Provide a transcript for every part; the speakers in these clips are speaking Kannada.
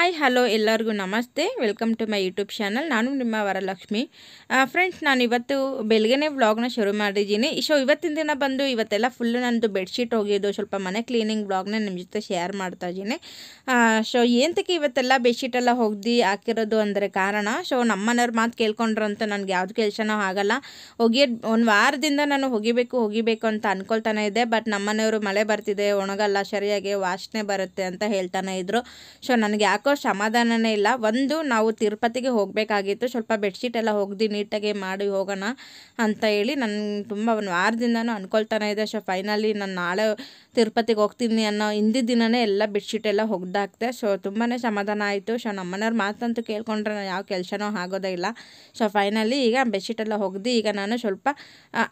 ಹಾಯ್ ಹಲೋ ಎಲ್ಲರಿಗೂ ನಮಸ್ತೆ welcome to my YouTube channel ನಾನು ನಿಮ್ಮ ವರಲಕ್ಷ್ಮಿ ಫ್ರೆಂಡ್ಸ್ ನಾನು ಇವತ್ತು ಬೆಳಗ್ಗೆ ವ್ಲಾಗ್ನ ಶುರು ಮಾಡಿದ್ದೀನಿ ಸೊ ಇವತ್ತಿನ ದಿನ ಬಂದು ಇವತ್ತೆಲ್ಲ ಫುಲ್ ನನ್ನದು ಬೆಡ್ಶೀಟ್ ಹೋಗಿದ್ದು ಸ್ವಲ್ಪ ಮನೆ ಕ್ಲೀನಿಂಗ್ ವ್ಲಾಗ್ನ ನಿಮ್ಮ ಜೊತೆ ಶೇರ್ ಮಾಡ್ತಾ ಇದ್ದೀನಿ ಸೊ ಏನಕ್ಕೆ ಇವತ್ತೆಲ್ಲ ಎಲ್ಲ ಹೋಗಿ ಹಾಕಿರೋದು ಅಂದರೆ ಕಾರಣ ಸೊ ನಮ್ಮ ಮನೆಯವ್ರ ಮಾತು ಕೇಳ್ಕೊಂಡ್ರಂತ ನನಗೆ ಯಾವುದು ಕೆಲಸನೂ ಆಗಲ್ಲ ಹೋಗಿ ಒಂದು ವಾರದಿಂದ ನಾನು ಹೋಗಿಬೇಕು ಹೋಗಿಬೇಕು ಅಂತ ಅನ್ಕೊಳ್ತಾನೆ ಇದೆ ಬಟ್ ನಮ್ಮ ಮನೆಯವರು ಮಳೆ ಬರ್ತಿದೆ ಒಣಗಲ್ಲ ಸರಿಯಾಗಿ ವಾಸನೆ ಬರುತ್ತೆ ಅಂತ ಹೇಳ್ತಾನೆ ಇದ್ರು ಸೊ ನನಗೆ ಯಾಕೋ ಅದಕ್ಕೂ ಸಮಾಧಾನನೇ ಇಲ್ಲ ಒಂದು ನಾವು ತಿರುಪತಿಗೆ ಹೋಗಬೇಕಾಗಿತ್ತು ಸ್ವಲ್ಪ ಬೆಡ್ಶೀಟ್ ಎಲ್ಲ ಹೋಗ್ದು ನೀಟಾಗಿ ಮಾಡಿ ಹೋಗೋಣ ಅಂತ ಹೇಳಿ ನಾನು ತುಂಬ ಒಂದು ವಾರದಿಂದನೂ ಅನ್ಕೊಳ್ತಾನೆ ಇದೆ ಸೊ ಫೈನಲಿ ನಾನು ನಾಳೆ ತಿರುಪತಿಗೆ ಹೋಗ್ತೀನಿ ಅನ್ನೋ ಹಿಂದಿದಿನೇ ದಿನವೇ ಎಲ್ಲ ಬೆಡ್ಶೀಟ್ ಎಲ್ಲ ಹೋಗ್ದಾಗ್ತೆ ಸೊ ತುಂಬಾ ಸಮಾಧಾನ ಆಯಿತು ಸೊ ನಮ್ಮನೆಯವ್ರ ಮಾತಂತೂ ಕೇಳ್ಕೊಂಡ್ರೆ ನಾನು ಯಾವ ಕೆಲಸನೂ ಆಗೋದೇ ಇಲ್ಲ ಸೊ ಫೈನಲಿ ಈಗ ಬೆಡ್ಶೀಟ್ ಎಲ್ಲ ಹೋಗ್ದು ಈಗ ನಾನು ಸ್ವಲ್ಪ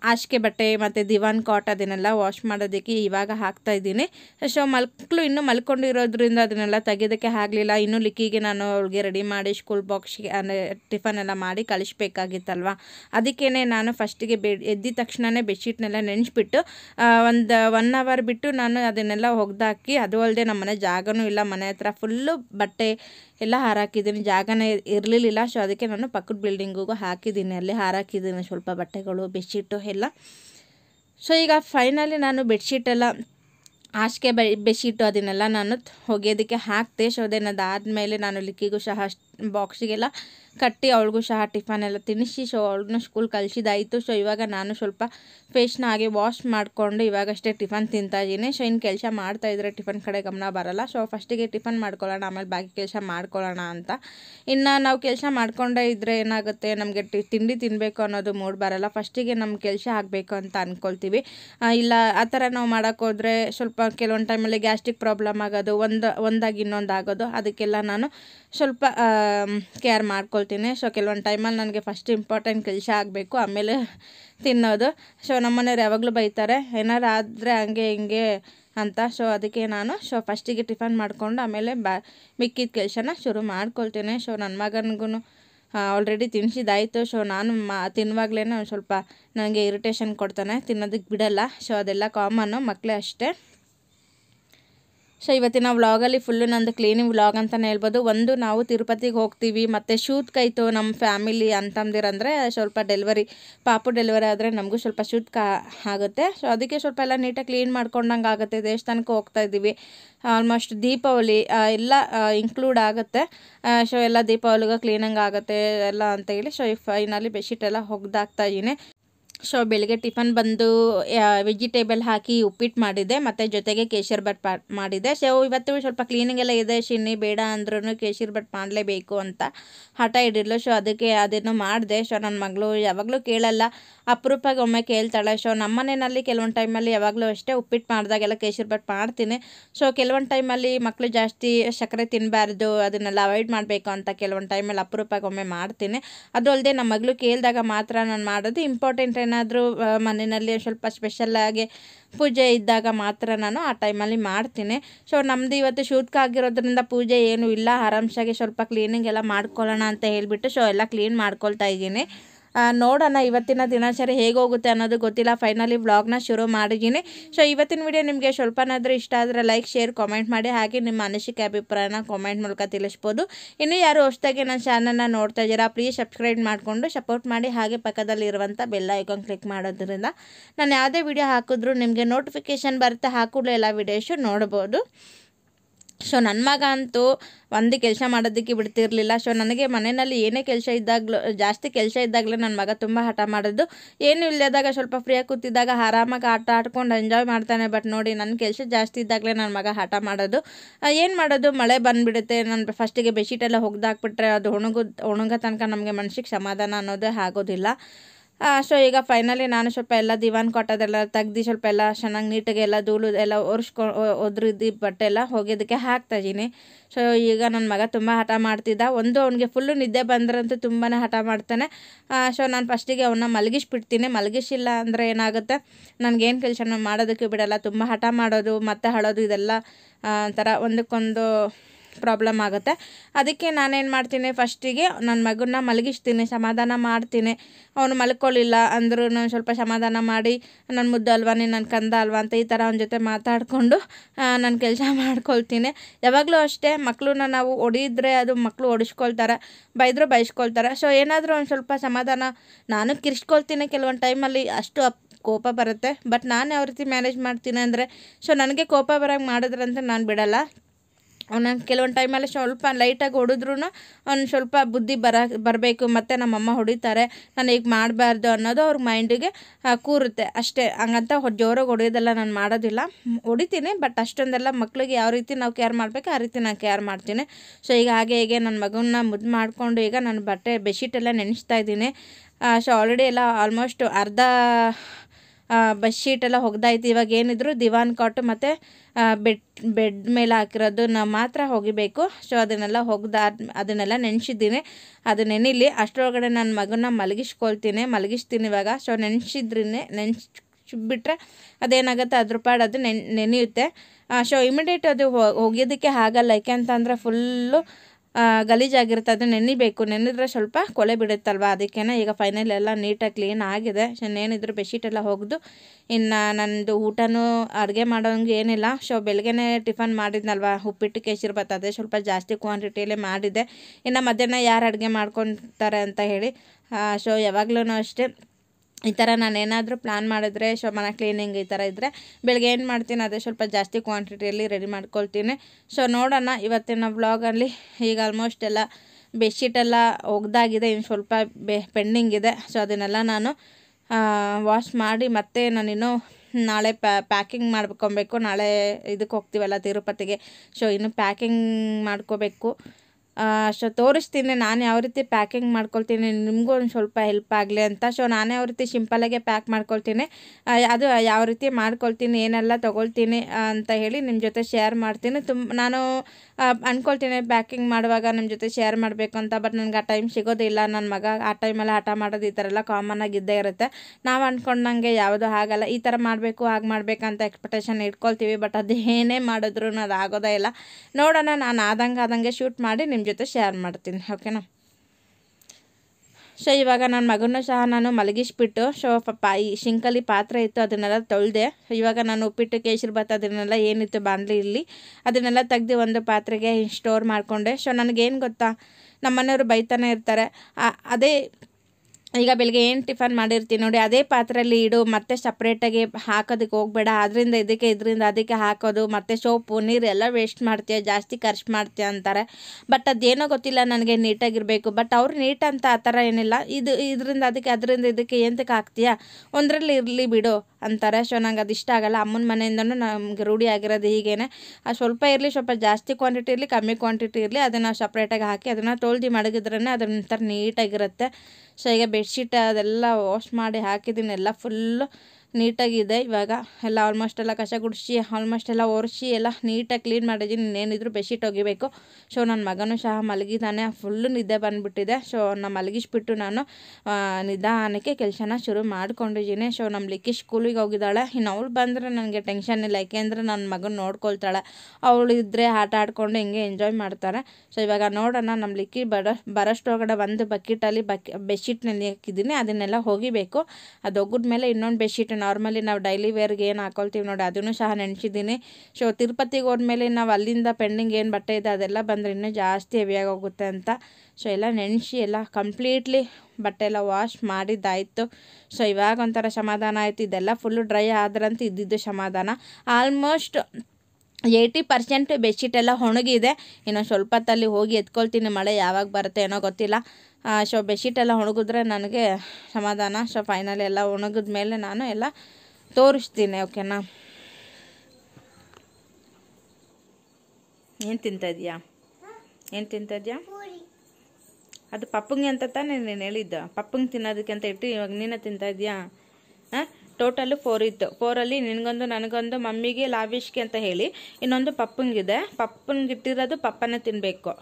ಹಾಸಿಗೆ ಬಟ್ಟೆ ಮತ್ತು ದಿವಾನ್ ಕಾಟ್ ಅದನ್ನೆಲ್ಲ ವಾಶ್ ಮಾಡೋದಕ್ಕೆ ಇವಾಗ ಹಾಕ್ತಾ ಇದ್ದೀನಿ ಸೊ ಮಕ್ಕಳು ಇನ್ನೂ ಮಲ್ಕೊಂಡಿರೋದ್ರಿಂದ ಅದನ್ನೆಲ್ಲ ತೆಗೆಯೋದಕ್ಕೆ ಆಗಲಿಲ್ಲ ಇನ್ನೂ ಲಿಕ್ಕಿಗೆ ನಾನು ಅವ್ಳಿಗೆ ರೆಡಿ ಮಾಡಿ ಸ್ಕೂಲ್ ಬಾಕ್ಸ್ಗೆ ಅಂದರೆ ಟಿಫನ್ ಎಲ್ಲ ಮಾಡಿ ಕಳಿಸ್ಬೇಕಾಗಿತ್ತಲ್ವ ಅದಕ್ಕೇ ನಾನು ಫಸ್ಟಿಗೆ ಬೆ ಎದ್ದಿದ ತಕ್ಷಣವೇ ಬೆಡ್ಶೀಟ್ನೆಲ್ಲ ನೆನೆಸ್ಬಿಟ್ಟು ಒಂದು ಒನ್ ಅವರ್ ಬಿಟ್ಟು ನಾನು ಅದನ್ನೆಲ್ಲ ಒಗ್ದಾಕಿ ಅದು ಅಲ್ಲದೆ ನಮ್ಮ ಮನೆ ಜಾಗನೂ ಇಲ್ಲ ಮನೆ ಹತ್ರ ಫುಲ್ಲು ಬಟ್ಟೆ ಎಲ್ಲ ಹಾರಾಕಿದ್ದೀನಿ ಜಾಗನೇ ಇರಲಿಲ್ಲ ಸೊ ಅದಕ್ಕೆ ನಾನು ಪಕ್ಕದ ಬಿಲ್ಡಿಂಗಿಗೂ ಹಾಕಿದ್ದೀನಿ ಅಲ್ಲಿ ಹಾರಾಕಿದ್ದೀನಿ ಸ್ವಲ್ಪ ಬಟ್ಟೆಗಳು ಬೆಡ್ಶೀಟು ಎಲ್ಲ ಸೊ ಈಗ ಫೈನಲಿ ನಾನು ಬೆಡ್ಶೀಟೆಲ್ಲ ಹಾಸಿಗೆ ಬೆ ಬೆಡ್ಶೀಟು ಅದನ್ನೆಲ್ಲ ನಾನು ಒಗೆಯೋದಕ್ಕೆ ಹಾಕಿದೆ ಸೊ ದೆನ್ ನಾನು ಲಿಕ್ಕಿಗೂ ಸಹ ಅಷ್ಟು ಬಾಕ್ಸಿಗೆಲ್ಲ ಕಟ್ಟಿ ಅವಳಿಗೂ ಸಹ ಎಲ್ಲ ತಿನ್ನಿಸಿ ಸೊ ಅವಳನ್ನ ಸ್ಕೂಲ್ ಕಲಿಸಿದಾಯಿತು ಸೊ ಇವಾಗ ನಾನು ಸ್ವಲ್ಪ ಫೇಸ್ನ ಹಾಗೆ ವಾಶ್ ಮಾಡಿಕೊಂಡು ಇವಾಗಷ್ಟೇ ಟಿಫನ್ ತಿಂತಾ ಇದ್ದೀನಿ ಸೊ ಇನ್ನು ಕೆಲಸ ಮಾಡ್ತಾ ಇದ್ರೆ ಟಿಫನ್ ಕಡೆ ಗಮನ ಬರಲ್ಲ ಸೊ ಫಸ್ಟಿಗೆ ಟಿಫನ್ ಮಾಡ್ಕೊಳ್ಳೋಣ ಆಮೇಲೆ ಬಾಕಿ ಕೆಲಸ ಮಾಡ್ಕೊಳ್ಳೋಣ ಅಂತ ಇನ್ನು ನಾವು ಕೆಲಸ ಮಾಡ್ಕೊಂಡೇ ಇದ್ದರೆ ಏನಾಗುತ್ತೆ ನಮಗೆ ಟಿ ತಿಂಡಿ ತಿನ್ನಬೇಕು ಅನ್ನೋದು ಮೂಡ್ ಬರಲ್ಲ ಫಸ್ಟಿಗೆ ನಮ್ಮ ಕೆಲಸ ಆಗಬೇಕು ಅಂತ ಅಂದ್ಕೊಳ್ತೀವಿ ಇಲ್ಲ ಆ ಥರ ನಾವು ಮಾಡೋಕ್ಕೋದ್ರೆ ಸ್ವಲ್ಪ ಕೆಲವೊಂದು ಟೈಮಲ್ಲಿ ಗ್ಯಾಸ್ಟ್ರಿಕ್ ಪ್ರಾಬ್ಲಮ್ ಆಗೋದು ಒಂದು ಒಂದಾಗಿ ಇನ್ನೊಂದು ಆಗೋದು ಅದಕ್ಕೆಲ್ಲ ನಾನು ಸ್ವಲ್ಪ ಕೇರ್ um, ಮಾಡ್ಕೊಳ್ತೀನಿ ಸೊ ಕೆಲವೊಂದು ಟೈಮಲ್ಲಿ ನನಗೆ ಫಸ್ಟ್ ಇಂಪಾರ್ಟೆಂಟ್ ಕೆಲಸ ಆಗಬೇಕು ಆಮೇಲೆ ತಿನ್ನೋದು ಸೊ ನಮ್ಮನೆಯವ್ರು ಯಾವಾಗಲೂ ಬೈತಾರೆ ಏನಾರು ಆದರೆ ಹಂಗೆ ಹಿಂಗೆ ಅಂತ ಸೊ ಅದಕ್ಕೆ ನಾನು ಸೊ ಫಸ್ಟಿಗೆ ಟಿಫನ್ ಮಾಡಿಕೊಂಡು ಆಮೇಲೆ ಬಾ ಮಿಕ್ಕಿದ ಕೆಲಸನ ಶುರು ಮಾಡ್ಕೊಳ್ತೀನಿ ಸೊ ನನ್ನ ಮಗನಿಗೂ ಆಲ್ರೆಡಿ ತಿನ್ಸಿದ್ದಾಯಿತು ಸೊ ನಾನು ಮಾ ತಿನ್ನುವಾಗಲೇ ಒಂದು ಸ್ವಲ್ಪ ನನಗೆ ಇರಿಟೇಷನ್ ಕೊಡ್ತಾನೆ ತಿನ್ನೋದಕ್ಕೆ ಬಿಡಲ್ಲ ಸೊ ಅದೆಲ್ಲ ಕಾಮನ್ನು ಮಕ್ಕಳೇ ಅಷ್ಟೇ ಸೊ ಇವತ್ತಿನ ವ್ಲಾಗಲ್ಲಿ ಫುಲ್ಲು ನಂದು ಕ್ಲೀನಿಂಗ್ ವ್ಲಾಗ್ ಅಂತಲೇ ಹೇಳ್ಬೋದು ಒಂದು ನಾವು ತಿರುಪತಿಗೆ ಹೋಗ್ತೀವಿ ಮತ್ತು ಕೈತು ನಮ್ಮ ಫ್ಯಾಮಿಲಿ ಅಂತಂದಿರಂದರೆ ಸ್ವಲ್ಪ ಡೆಲಿವರಿ ಪಾಪು ಡೆಲಿವರಿ ಆದರೆ ನಮಗೂ ಸ್ವಲ್ಪ ಶೂತ್ ಕಾ ಆಗುತ್ತೆ ಸೊ ಅದಕ್ಕೆ ಸ್ವಲ್ಪ ಎಲ್ಲ ನೀಟಾಗಿ ಕ್ಲೀನ್ ಮಾಡ್ಕೊಂಡಂಗೆ ಆಗುತ್ತೆ ದೇವಸ್ಥಾನಕ್ಕೆ ಹೋಗ್ತಾ ಇದ್ದೀವಿ ಆಲ್ಮೋಸ್ಟ್ ದೀಪಾವಳಿ ಎಲ್ಲ ಇನ್ಕ್ಲೂಡ್ ಆಗುತ್ತೆ ಸೊ ಎಲ್ಲ ದೀಪಾವಳಿಗೂ ಕ್ಲೀನಿಂಗ್ ಆಗುತ್ತೆ ಎಲ್ಲ ಅಂತ ಹೇಳಿ ಸೊ ಈ ಫೈನಲಿ ಬೆಡ್ಶೀಟ್ ಎಲ್ಲ ಒಗ್ದಾಗ್ತಾ ಇದ್ದೀನಿ ಸೊ ಬೆಳಿಗ್ಗೆ ಟಿಫನ್ ಬಂದು ವೆಜಿಟೇಬಲ್ ಹಾಕಿ ಉಪ್ಪಿಟ್ಟು ಮಾಡಿದೆ ಮತ್ತು ಜೊತೆಗೆ ಕೇಸರಿ ಭಟ್ ಪಾ ಮಾಡಿದೆ ಸೊ ಇವತ್ತು ಸ್ವಲ್ಪ ಕ್ಲೀನಿಂಗ್ ಎಲ್ಲ ಇದೆ ಶಿನ್ನಿ ಬೇಡ ಅಂದ್ರೂ ಕೇಶೀರ್ ಭಟ್ ಮಾಡಲೇಬೇಕು ಅಂತ ಹಠ ಹಿಡಿರ್ಲು ಸೊ ಅದಕ್ಕೆ ಅದನ್ನು ಮಾಡಿದೆ ಸೊ ನನ್ನ ಮಗಳು ಯಾವಾಗಲೂ ಕೇಳಲ್ಲ ಅಪರೂಪಾಗಿ ಒಮ್ಮೆ ಕೇಳ್ತಾಳೆ ಸೊ ಮನೆಯಲ್ಲಿ ಕೆಲವೊಂದು ಟೈಮಲ್ಲಿ ಯಾವಾಗಲೂ ಅಷ್ಟೇ ಉಪ್ಪಿಟ್ಟು ಮಾಡಿದಾಗೆಲ್ಲ ಕೇಸರಿ ಭಟ್ ಮಾಡ್ತೀನಿ ಸೊ ಕೆಲವೊಂದು ಟೈಮಲ್ಲಿ ಮಕ್ಕಳು ಜಾಸ್ತಿ ಸಕ್ಕರೆ ತಿನ್ನಬಾರ್ದು ಅದನ್ನೆಲ್ಲ ಅವಾಯ್ಡ್ ಮಾಡಬೇಕು ಅಂತ ಕೆಲವೊಂದು ಟೈಮಲ್ಲಿ ಅಪರೂಪಕ್ಕೆ ಒಮ್ಮೆ ಮಾಡ್ತೀನಿ ಅದು ಅಲ್ಲದೆ ನಮ್ಮ ಮಗಳು ಕೇಳಿದಾಗ ಮಾತ್ರ ನಾನು ಮಾಡೋದು ಇಂಪಾರ್ಟೆಂಟ್ ಏನಾದರೂ ಮನೆಯಲ್ಲಿ ಸ್ವಲ್ಪ ಆಗಿ ಪೂಜೆ ಇದ್ದಾಗ ಮಾತ್ರ ನಾನು ಆ ಟೈಮಲ್ಲಿ ಮಾಡ್ತೀನಿ ಸೊ ನಮ್ದು ಇವತ್ತು ಶೂತ್ಕ ಆಗಿರೋದ್ರಿಂದ ಪೂಜೆ ಏನೂ ಇಲ್ಲ ಆರಾಮ್ಸಾಗಿ ಸ್ವಲ್ಪ ಕ್ಲೀನಿಂಗ್ ಎಲ್ಲ ಮಾಡ್ಕೊಳ್ಳೋಣ ಅಂತ ಹೇಳಿಬಿಟ್ಟು ಸೊ ಎಲ್ಲ ಕ್ಲೀನ್ ಮಾಡ್ಕೊಳ್ತಾ ಇದ್ದೀನಿ ನೋಡೋಣ ಇವತ್ತಿನ ದಿನಾಚರಿ ಹೇಗೋಗುತ್ತೆ ಅನ್ನೋದು ಗೊತ್ತಿಲ್ಲ ಫೈನಲಿ ವ್ಲಾಗ್ನ ಶುರು ಮಾಡಿದ್ದೀನಿ ಸೊ ಇವತ್ತಿನ ವಿಡಿಯೋ ನಿಮಗೆ ಸ್ವಲ್ಪನಾದರೂ ಇಷ್ಟ ಆದರೆ ಲೈಕ್ ಶೇರ್ ಕಾಮೆಂಟ್ ಮಾಡಿ ಹಾಗೆ ನಿಮ್ಮ ಅನಿಸಿಕೆ ಅಭಿಪ್ರಾಯನ ಕಾಮೆಂಟ್ ಮೂಲಕ ತಿಳಿಸ್ಬೋದು ಇನ್ನೂ ಯಾರು ಹೊಸದಾಗಿ ನನ್ನ ಚಾನಲ್ನ ನೋಡ್ತಾ ಇದ್ದೀರಾ ಪ್ಲೀಸ್ ಸಬ್ಸ್ಕ್ರೈಬ್ ಮಾಡಿಕೊಂಡು ಸಪೋರ್ಟ್ ಮಾಡಿ ಹಾಗೆ ಪಕ್ಕದಲ್ಲಿರುವಂಥ ಬೆಲ್ಲ ಐಕಾನ್ ಕ್ಲಿಕ್ ಮಾಡೋದ್ರಿಂದ ನಾನು ಯಾವುದೇ ವಿಡಿಯೋ ಹಾಕಿದ್ರು ನಿಮಗೆ ನೋಟಿಫಿಕೇಶನ್ ಬರುತ್ತೆ ಹಾಕೂಡಲೇ ಎಲ್ಲ ವಿಡಿಯೋಸು ನೋಡ್ಬೋದು ಸೊ ನನ್ನ ಮಗ ಅಂತೂ ಒಂದು ಕೆಲಸ ಮಾಡೋದಕ್ಕೆ ಬಿಡ್ತಿರಲಿಲ್ಲ ಸೊ ನನಗೆ ಮನೆಯಲ್ಲಿ ಏನೇ ಕೆಲಸ ಇದ್ದಾಗಲೂ ಜಾಸ್ತಿ ಕೆಲಸ ಇದ್ದಾಗಲೇ ನನ್ನ ಮಗ ತುಂಬ ಹಠ ಮಾಡೋದು ಏನು ಇಲ್ಲದಾಗ ಸ್ವಲ್ಪ ಫ್ರೀಯಾಗಿ ಕೂತಿದ್ದಾಗ ಆರಾಮಾಗಿ ಆಟ ಆಡ್ಕೊಂಡು ಎಂಜಾಯ್ ಮಾಡ್ತಾನೆ ಬಟ್ ನೋಡಿ ನನ್ನ ಕೆಲಸ ಜಾಸ್ತಿ ಇದ್ದಾಗಲೇ ನನ್ನ ಮಗ ಹಠ ಮಾಡೋದು ಏನು ಮಾಡೋದು ಮಳೆ ಬಂದುಬಿಡುತ್ತೆ ನಾನು ಫಸ್ಟಿಗೆ ಬೆಡ್ಶೀಟೆಲ್ಲ ಹೋಗ್ದಾಕ್ಬಿಟ್ರೆ ಅದು ಒಣಗೋ ಒಣಗೋ ತನಕ ನಮಗೆ ಮನ್ಸಿಗೆ ಸಮಾಧಾನ ಅನ್ನೋದೇ ಆಗೋದಿಲ್ಲ ಸೊ ಈಗ ಫೈನಲಿ ನಾನು ಸ್ವಲ್ಪ ಎಲ್ಲ ದಿವಾನ್ ಕೊಟ್ಟದೆಲ್ಲ ತೆಗ್ದು ಸ್ವಲ್ಪ ಎಲ್ಲ ಚೆನ್ನಾಗಿ ನೀಟಾಗಿ ಎಲ್ಲ ಧೂಳು ಎಲ್ಲ ಒರೆಸ್ಕೊ ಒದ್ರಿದ್ದು ಬಟ್ಟೆ ಎಲ್ಲ ಹೋಗಿದ್ದಕ್ಕೆ ಹಾಕ್ತಾಯಿದ್ದೀನಿ ಸೊ ಈಗ ನನ್ನ ಮಗ ತುಂಬ ಹಠ ಮಾಡ್ತಿದ್ದ ಒಂದು ಅವನಿಗೆ ಫುಲ್ಲು ನಿದ್ದೆ ಬಂದ್ರಂತೂ ತುಂಬಾ ಹಠ ಮಾಡ್ತಾನೆ ಸೊ ನಾನು ಫಸ್ಟಿಗೆ ಅವನ್ನ ಮಲಗಿಸ್ಬಿಡ್ತೀನಿ ಮಲಗಿಸಿಲ್ಲ ಅಂದರೆ ಏನಾಗುತ್ತೆ ನನಗೇನು ಕೆಲಸ ನಾನು ಮಾಡೋದಕ್ಕೆ ಬಿಡೋಲ್ಲ ತುಂಬ ಹಠ ಮಾಡೋದು ಮತ್ತೆ ಹಳೋದು ಇದೆಲ್ಲ ಒಂಥರ ಒಂದಕ್ಕೊಂದು ಪ್ರಾಬ್ಲಮ್ ಆಗುತ್ತೆ ಅದಕ್ಕೆ ನಾನೇನು ಮಾಡ್ತೀನಿ ಫಸ್ಟಿಗೆ ನನ್ನ ಮಗನ್ನ ಮಲಗಿಸ್ತೀನಿ ಸಮಾಧಾನ ಮಾಡ್ತೀನಿ ಅವನು ಮಲ್ಕೊಳ್ಳಿಲ್ಲ ಅಂದ್ರೂ ಸ್ವಲ್ಪ ಸಮಾಧಾನ ಮಾಡಿ ನನ್ನ ಮುದ್ದು ಅಲ್ವಾ ನೀನು ನನ್ನ ಕಂದ ಅಲ್ವಾ ಅಂತ ಈ ಥರ ಅವನ ಜೊತೆ ಮಾತಾಡಿಕೊಂಡು ನನ್ನ ಕೆಲಸ ಮಾಡ್ಕೊಳ್ತೀನಿ ಯಾವಾಗಲೂ ಅಷ್ಟೇ ಮಕ್ಕಳನ್ನ ನಾವು ಹೊಡಿದ್ರೆ ಅದು ಮಕ್ಕಳು ಹೊಡಿಸ್ಕೊಳ್ತಾರೆ ಬೈದರೂ ಬೈಸ್ಕೊಳ್ತಾರೆ ಸೊ ಏನಾದರೂ ಒಂದು ಸ್ವಲ್ಪ ಸಮಾಧಾನ ನಾನು ಕಿರ್ಸ್ಕೊಳ್ತೀನಿ ಕೆಲವೊಂದು ಟೈಮಲ್ಲಿ ಅಷ್ಟು ಅಪ್ ಕೋಪ ಬರುತ್ತೆ ಬಟ್ ನಾನು ಯಾವ ರೀತಿ ಮ್ಯಾನೇಜ್ ಮಾಡ್ತೀನಿ ಅಂದರೆ ಸೊ ನನಗೆ ಕೋಪ ಬರೋಂಗೆ ಮಾಡಿದ್ರಂತ ನಾನು ಬಿಡಲ್ಲ ಒಂದೊಂದು ಕೆಲವೊಂದು ಟೈಮಲ್ಲಿ ಸ್ವಲ್ಪ ಲೈಟಾಗಿ ಹೊಡೆದ್ರೂ ಅವ್ನು ಸ್ವಲ್ಪ ಬುದ್ಧಿ ಬರ ಬರಬೇಕು ಮತ್ತು ನಮ್ಮಮ್ಮ ಹೊಡಿತಾರೆ ನಾನು ಈಗ ಮಾಡಬಾರ್ದು ಅನ್ನೋದು ಅವ್ರ ಮೈಂಡಿಗೆ ಕೂರುತ್ತೆ ಅಷ್ಟೇ ಹಂಗಂತ ಜೋರಾಗಿ ಹೊಡೆಯೋದೆಲ್ಲ ನಾನು ಮಾಡೋದಿಲ್ಲ ಹೊಡಿತೀನಿ ಬಟ್ ಅಷ್ಟೊಂದೆಲ್ಲ ಮಕ್ಳಿಗೆ ಯಾವ ರೀತಿ ನಾವು ಕೇರ್ ಮಾಡಬೇಕು ಆ ರೀತಿ ನಾನು ಕೇರ್ ಮಾಡ್ತೀನಿ ಸೊ ಈಗ ಹಾಗೆ ಹೀಗೆ ನನ್ನ ಮಗನ ಮುದ್ದು ಮಾಡಿಕೊಂಡು ಈಗ ನಾನು ಬಟ್ಟೆ ಬೆಡ್ಶೀಟೆಲ್ಲ ನೆನೆಸ್ತಾ ಇದ್ದೀನಿ ಸೊ ಆಲ್ರೆಡಿ ಎಲ್ಲ ಆಲ್ಮೋಸ್ಟ್ ಅರ್ಧ ಎಲ್ಲ ಹೋಗ್ದಾಯ್ತು ಇವಾಗ ಏನಿದ್ರು ದಿವಾನ್ ಕಾಟು ಮತ್ತು ಬೆಡ್ ಬೆಡ್ ಮೇಲೆ ಹಾಕಿರೋದನ್ನ ಮಾತ್ರ ಹೋಗಿಬೇಕು ಸೊ ಅದನ್ನೆಲ್ಲ ಒಗ್ದಾದ ಅದನ್ನೆಲ್ಲ ನೆನೆಸಿದ್ದೀನಿ ಅದು ನೆನಿಲಿ ಅಷ್ಟರೊಳಗಡೆ ನನ್ನ ಮಗನ ಮಲಗಿಸ್ಕೊಳ್ತೀನಿ ಮಲಗಿಸ್ತೀನಿ ಇವಾಗ ಸೊ ನೆನೆಸಿದ್ರೇ ನೆನ್ಸಿ ಬಿಟ್ಟರೆ ಅದೇನಾಗುತ್ತೆ ಅದ್ರ ಪಾಡು ಅದು ನೆನೆಯುತ್ತೆ ಸೊ ಇಮಿಡಿಯೇಟ್ ಅದು ಹೋಗ್ಯೋದಕ್ಕೆ ಆಗಲ್ಲ ಯಾಕೆ ಫುಲ್ಲು ಗಲೀಜಾಗಿರುತ್ತೆ ಅದು ನೆನಿಬೇಕು ನೆನೆದ್ರೆ ಸ್ವಲ್ಪ ಕೊಳೆ ಬಿಡುತ್ತಲ್ವ ಅದಕ್ಕೇನೆ ಈಗ ಫೈನಲ್ ಎಲ್ಲ ನೀಟಾಗಿ ಕ್ಲೀನ್ ಆಗಿದೆ ಏನಿದ್ರು ಬೆಡ್ಶೀಟ್ ಎಲ್ಲ ಹೋಗ್ದು ಇನ್ನು ನನ್ನದು ಊಟನೂ ಅಡುಗೆ ಮಾಡೋಂಗೆ ಏನಿಲ್ಲ ಸೊ ಬೆಳಗ್ಗೆನೆ ಟಿಫನ್ ಮಾಡಿದ್ನಲ್ವ ಉಪ್ಪಿಟ್ಟು ಕೇಸರಿಬಾತು ಅದೇ ಸ್ವಲ್ಪ ಜಾಸ್ತಿ ಕ್ವಾಂಟಿಟಿಯಲ್ಲೇ ಮಾಡಿದೆ ಇನ್ನು ಮಧ್ಯಾಹ್ನ ಯಾರು ಅಡುಗೆ ಮಾಡ್ಕೊತಾರೆ ಅಂತ ಹೇಳಿ ಸೊ ಯಾವಾಗ್ಲೂ ಅಷ್ಟೇ ಈ ಥರ ನಾನು ಏನಾದರೂ ಪ್ಲ್ಯಾನ್ ಮಾಡಿದ್ರೆ ಸೊ ಮನೆ ಕ್ಲೀನಿಂಗ್ ಈ ಥರ ಇದ್ದರೆ ಬೆಳಗ್ಗೆ ಏನು ಮಾಡ್ತೀನಿ ಅದೇ ಸ್ವಲ್ಪ ಜಾಸ್ತಿ ಕ್ವಾಂಟಿಟಿಯಲ್ಲಿ ರೆಡಿ ಮಾಡ್ಕೊಳ್ತೀನಿ ಸೊ ನೋಡೋಣ ಇವತ್ತಿನ ವ್ಲಾಗಲ್ಲಿ ಈಗ ಆಲ್ಮೋಸ್ಟ್ ಎಲ್ಲ ಬೆಡ್ಶೀಟೆಲ್ಲ ಒಗ್ದಾಗಿದೆ ಇನ್ನು ಸ್ವಲ್ಪ ಬೆ ಪೆಂಡಿಂಗ್ ಇದೆ ಸೊ ಅದನ್ನೆಲ್ಲ ನಾನು ವಾಶ್ ಮಾಡಿ ಮತ್ತೆ ನಾನಿನ್ನೂ ನಾಳೆ ಪ್ಯಾಕಿಂಗ್ ಮಾಡ್ಕೊಬೇಕು ನಾಳೆ ಇದಕ್ಕೆ ಹೋಗ್ತೀವಲ್ಲ ತಿರುಪತಿಗೆ ಸೊ ಇನ್ನು ಪ್ಯಾಕಿಂಗ್ ಮಾಡ್ಕೋಬೇಕು ಸೊ ತೋರಿಸ್ತೀನಿ ನಾನು ಯಾವ ರೀತಿ ಪ್ಯಾಕಿಂಗ್ ಮಾಡ್ಕೊಳ್ತೀನಿ ನಿಮಗೂ ಒಂದು ಸ್ವಲ್ಪ ಹೆಲ್ಪ್ ಆಗಲಿ ಅಂತ ಸೊ ನಾನು ಯಾವ ರೀತಿ ಸಿಂಪಲಾಗೆ ಪ್ಯಾಕ್ ಮಾಡ್ಕೊಳ್ತೀನಿ ಅದು ಯಾವ ರೀತಿ ಮಾಡ್ಕೊಳ್ತೀನಿ ಏನೆಲ್ಲ ತೊಗೊಳ್ತೀನಿ ಅಂತ ಹೇಳಿ ನಿಮ್ಮ ಜೊತೆ ಶೇರ್ ಮಾಡ್ತೀನಿ ತುಂಬ ನಾನು ಅಂದ್ಕೊಳ್ತೀನಿ ಪ್ಯಾಕಿಂಗ್ ಮಾಡುವಾಗ ನಿಮ್ಮ ಜೊತೆ ಶೇರ್ ಮಾಡಬೇಕು ಅಂತ ಬಟ್ ನನಗೆ ಆ ಟೈಮ್ ಸಿಗೋದಿಲ್ಲ ನನ್ನ ಮಗ ಆ ಟೈಮಲ್ಲಿ ಹಠ ಮಾಡೋದು ಈ ಥರ ಎಲ್ಲ ಕಾಮನ್ ಆಗಿದ್ದೇ ಇರುತ್ತೆ ನಾವು ಅಂದ್ಕೊಂಡಂಗೆ ಯಾವುದೂ ಆಗಲ್ಲ ಈ ಥರ ಮಾಡಬೇಕು ಹಾಗೆ ಮಾಡಬೇಕಂತ ಎಕ್ಸ್ಪೆಕ್ಟೇಷನ್ ಇಟ್ಕೊಳ್ತೀವಿ ಬಟ್ ಅದು ಏನೇ ಮಾಡಿದ್ರು ಅದು ಆಗೋದೇ ಇಲ್ಲ ನೋಡೋಣ ನಾನು ಆದಂಗೆ ಆದಂಗೆ ಶೂಟ್ ಮಾಡಿ ನಿಮ್ಮ ಜೊತೆ ಶೇರ್ ಮಾಡ್ತೀನಿ ಓಕೆನಾ ಸೊ ಇವಾಗ ನನ್ನ ಮಗನೂ ಸಹ ನಾನು ಮಲಗಿಸ್ಬಿಟ್ಟು ಸೊ ಪಾ ಈ ಶಿಂಕಲ್ಲಿ ಪಾತ್ರೆ ಇತ್ತು ಅದನ್ನೆಲ್ಲ ತೊಳೆದೆ ಇವಾಗ ನಾನು ಉಪ್ಪಿಟ್ಟು ಕೇಸರಿ ಭಾತ್ ಅದನ್ನೆಲ್ಲ ಏನಿತ್ತು ಬಾಣಲಿ ಇಲ್ಲಿ ಅದನ್ನೆಲ್ಲ ತೆಗ್ದು ಒಂದು ಪಾತ್ರೆಗೆ ಸ್ಟೋರ್ ಮಾಡಿಕೊಂಡೆ ಸೊ ನನಗೇನು ಗೊತ್ತಾ ನಮ್ಮನೆಯವರು ಬೈತಾನೆ ಇರ್ತಾರೆ ಅದೇ ಈಗ ಬೆಳಿಗ್ಗೆ ಏನು ಟಿಫನ್ ಮಾಡಿರ್ತೀನಿ ನೋಡಿ ಅದೇ ಪಾತ್ರೆಯಲ್ಲಿ ಇಡು ಮತ್ತೆ ಸಪ್ರೇಟಾಗಿ ಹಾಕೋದಕ್ಕೆ ಹೋಗಬೇಡ ಅದರಿಂದ ಇದಕ್ಕೆ ಇದರಿಂದ ಅದಕ್ಕೆ ಹಾಕೋದು ಮತ್ತು ಸೋಪು ನೀರೆಲ್ಲ ವೇಸ್ಟ್ ಮಾಡ್ತೀಯ ಜಾಸ್ತಿ ಖರ್ಚು ಮಾಡ್ತೀಯ ಅಂತಾರೆ ಬಟ್ ಅದೇನೋ ಗೊತ್ತಿಲ್ಲ ನನಗೆ ನೀಟಾಗಿರಬೇಕು ಬಟ್ ಅವ್ರು ನೀಟ್ ಅಂತ ಆ ಥರ ಏನಿಲ್ಲ ಇದು ಇದರಿಂದ ಅದಕ್ಕೆ ಅದರಿಂದ ಇದಕ್ಕೆ ಎಂತಕ್ಕೆ ಹಾಕ್ತೀಯಾ ಒಂದರಲ್ಲಿ ಇರಲಿ ಬಿಡು ಅಂತಾರೆ ಸೊ ನಂಗೆ ಅದು ಇಷ್ಟ ಆಗಲ್ಲ ಅಮ್ಮನ ಮನೆಯಿಂದನೂ ನಮ್ಗೆ ರೂಢಿ ಆಗಿರೋದು ಹೀಗೇನೆ ಆ ಸ್ವಲ್ಪ ಇರಲಿ ಸ್ವಲ್ಪ ಜಾಸ್ತಿ ಕ್ವಾಂಟಿಟಿ ಇರಲಿ ಕಮ್ಮಿ ಕ್ವಾಂಟಿಟಿ ಇರಲಿ ಅದನ್ನು ಸಪ್ರೇಟಾಗಿ ಹಾಕಿ ಅದನ್ನು ತೊಳ್ದು ಮಡಗಿದ್ರೇ ಥರ ನೀಟಾಗಿರುತ್ತೆ ಸೊ ಈಗ ಬೆಡ್ಶೀಟ್ ಅದೆಲ್ಲ ವಾಶ್ ಮಾಡಿ ಹಾಕಿದ್ದೀನಿ ಎಲ್ಲ ಫುಲ್ಲು ನೀಟಾಗಿದೆ ಇವಾಗ ಎಲ್ಲ ಆಲ್ಮೋಸ್ಟ್ ಎಲ್ಲ ಕಸ ಗುಡಿಸಿ ಆಲ್ಮೋಸ್ಟ್ ಎಲ್ಲ ಒರೆಸಿ ಎಲ್ಲ ನೀಟಾಗಿ ಕ್ಲೀನ್ ಮಾಡಿದ್ದೀನಿ ಇನ್ನೇನಿದ್ರು ಬೆಡ್ಶೀಟ್ ಒಗಿಬೇಕು ಸೊ ನನ್ನ ಮಗನೂ ಸಹ ಮಲಗಿದ್ದಾನೆ ಫುಲ್ಲು ನಿದ್ದೆ ಬಂದುಬಿಟ್ಟಿದೆ ಸೊ ನಾನು ಮಲಗಿಸ್ಬಿಟ್ಟು ನಾನು ನಿಧಾನಕ್ಕೆ ಕೆಲಸನ ಶುರು ಮಾಡ್ಕೊಂಡಿದ್ದೀನಿ ಸೊ ನಮ್ಮ ಲಿಕ್ಕಿ ಸ್ಕೂಲಿಗೆ ಹೋಗಿದ್ದಾಳೆ ಇನ್ನು ಅವಳು ಬಂದರೆ ನನಗೆ ಟೆನ್ಷನ್ ಇಲ್ಲ ಯಾಕೆಂದರೆ ನನ್ನ ಮಗನ ನೋಡ್ಕೊಳ್ತಾಳೆ ಅವಳು ಇದ್ದರೆ ಆಟ ಆಡ್ಕೊಂಡು ಹಿಂಗೆ ಎಂಜಾಯ್ ಮಾಡ್ತಾರೆ ಸೊ ಇವಾಗ ನೋಡೋಣ ನಮ್ಮ ಲಿಕ್ಕಿ ಬರ ಒಳಗಡೆ ಒಂದು ಬಕೆಟಲ್ಲಿ ಬಕೆ ಬೆಡ್ಶೀಟ್ ನೆನೆ ಹಾಕಿದ್ದೀನಿ ಅದನ್ನೆಲ್ಲ ಹೋಗಿಬೇಕು ಅದು ಒಗ್ಗದ ಮೇಲೆ ಇನ್ನೊಂದು ಬೆಡ್ಶೀಟ್ ನಾರ್ಮಲಿ ನಾವು ಡೈಲಿ ವೇರ್ಗೆ ಏನು ಹಾಕೊಳ್ತೀವಿ ನೋಡಿ ಅದನ್ನು ಸಹ ನೆನೆಸಿದ್ದೀನಿ ಸೊ ತಿರುಪತಿಗೆ ಹೋದ್ಮೇಲೆ ನಾವು ಅಲ್ಲಿಂದ ಪೆಂಡಿಂಗ್ ಏನು ಬಟ್ಟೆ ಇದೆ ಅದೆಲ್ಲ ಬಂದರೆ ಇನ್ನೂ ಜಾಸ್ತಿ ಹೆವಿಯಾಗಿ ಹೋಗುತ್ತೆ ಅಂತ ಸೊ ಎಲ್ಲ ನೆನೆಸಿ ಎಲ್ಲ ಕಂಪ್ಲೀಟ್ಲಿ ಬಟ್ಟೆ ಎಲ್ಲ ವಾಶ್ ಮಾಡಿದ್ದಾಯಿತು ಸೊ ಇವಾಗ ಒಂಥರ ಸಮಾಧಾನ ಆಯಿತು ಇದೆಲ್ಲ ಫುಲ್ಲು ಡ್ರೈ ಆದ್ರಂತೂ ಇದ್ದಿದ್ದು ಸಮಾಧಾನ ಆಲ್ಮೋಸ್ಟ್ ಏಯ್ಟಿ ಪರ್ಸೆಂಟ್ ಬೆಡ್ಶೀಟೆಲ್ಲ ಒಣಗಿದೆ ಇನ್ನೊಂದು ಸ್ವಲ್ಪ ತಲ್ಲಿ ಹೋಗಿ ಎತ್ಕೊಳ್ತೀನಿ ಮಳೆ ಯಾವಾಗ ಬರುತ್ತೆ ಏನೋ ಗೊತ್ತಿಲ್ಲ ಸೊ ಬೆಡ್ಶೀಟೆಲ್ಲ ಒಣಗಿದ್ರೆ ನನಗೆ ಸಮಾಧಾನ ಸೊ ಫೈನಲ್ ಎಲ್ಲ ಒಣಗಿದ ಮೇಲೆ ನಾನು ಎಲ್ಲ ತೋರಿಸ್ತೀನಿ ಓಕೆನಾ ಏನು ತಿಂತಿದ್ಯಾ ಏನು ಇದೆಯಾ ಅದು ಪಪ್ಪಂಗೆ ಅಂತ ತಾನೇ ನೀನು ಹೇಳಿದ್ದು ಪಪ್ಪಂಗೆ ತಿನ್ನೋದಕ್ಕೆ ಅಂತ ಇಟ್ಟು ಇವಾಗ ನೀನೇ ತಿಂತಾ ಇದೆಯಾ ಹಾಂ ಟೋಟಲ್ ಫೋರ್ ಇತ್ತು ಫೋರಲ್ಲಿ ನಿನಗೊಂದು ನನಗೊಂದು ಮಮ್ಮಿಗೆ ಲಾವಿಶ್ಗೆ ಅಂತ ಹೇಳಿ ಇನ್ನೊಂದು ಪಪ್ಪಂಗಿದೆ ಪಪ್ಪನ್ಗಿಟ್ಟಿರೋದು ಇಟ್ಟಿರೋದು ಪಪ್ಪನೇ ತಿನ್ನಬೇಕು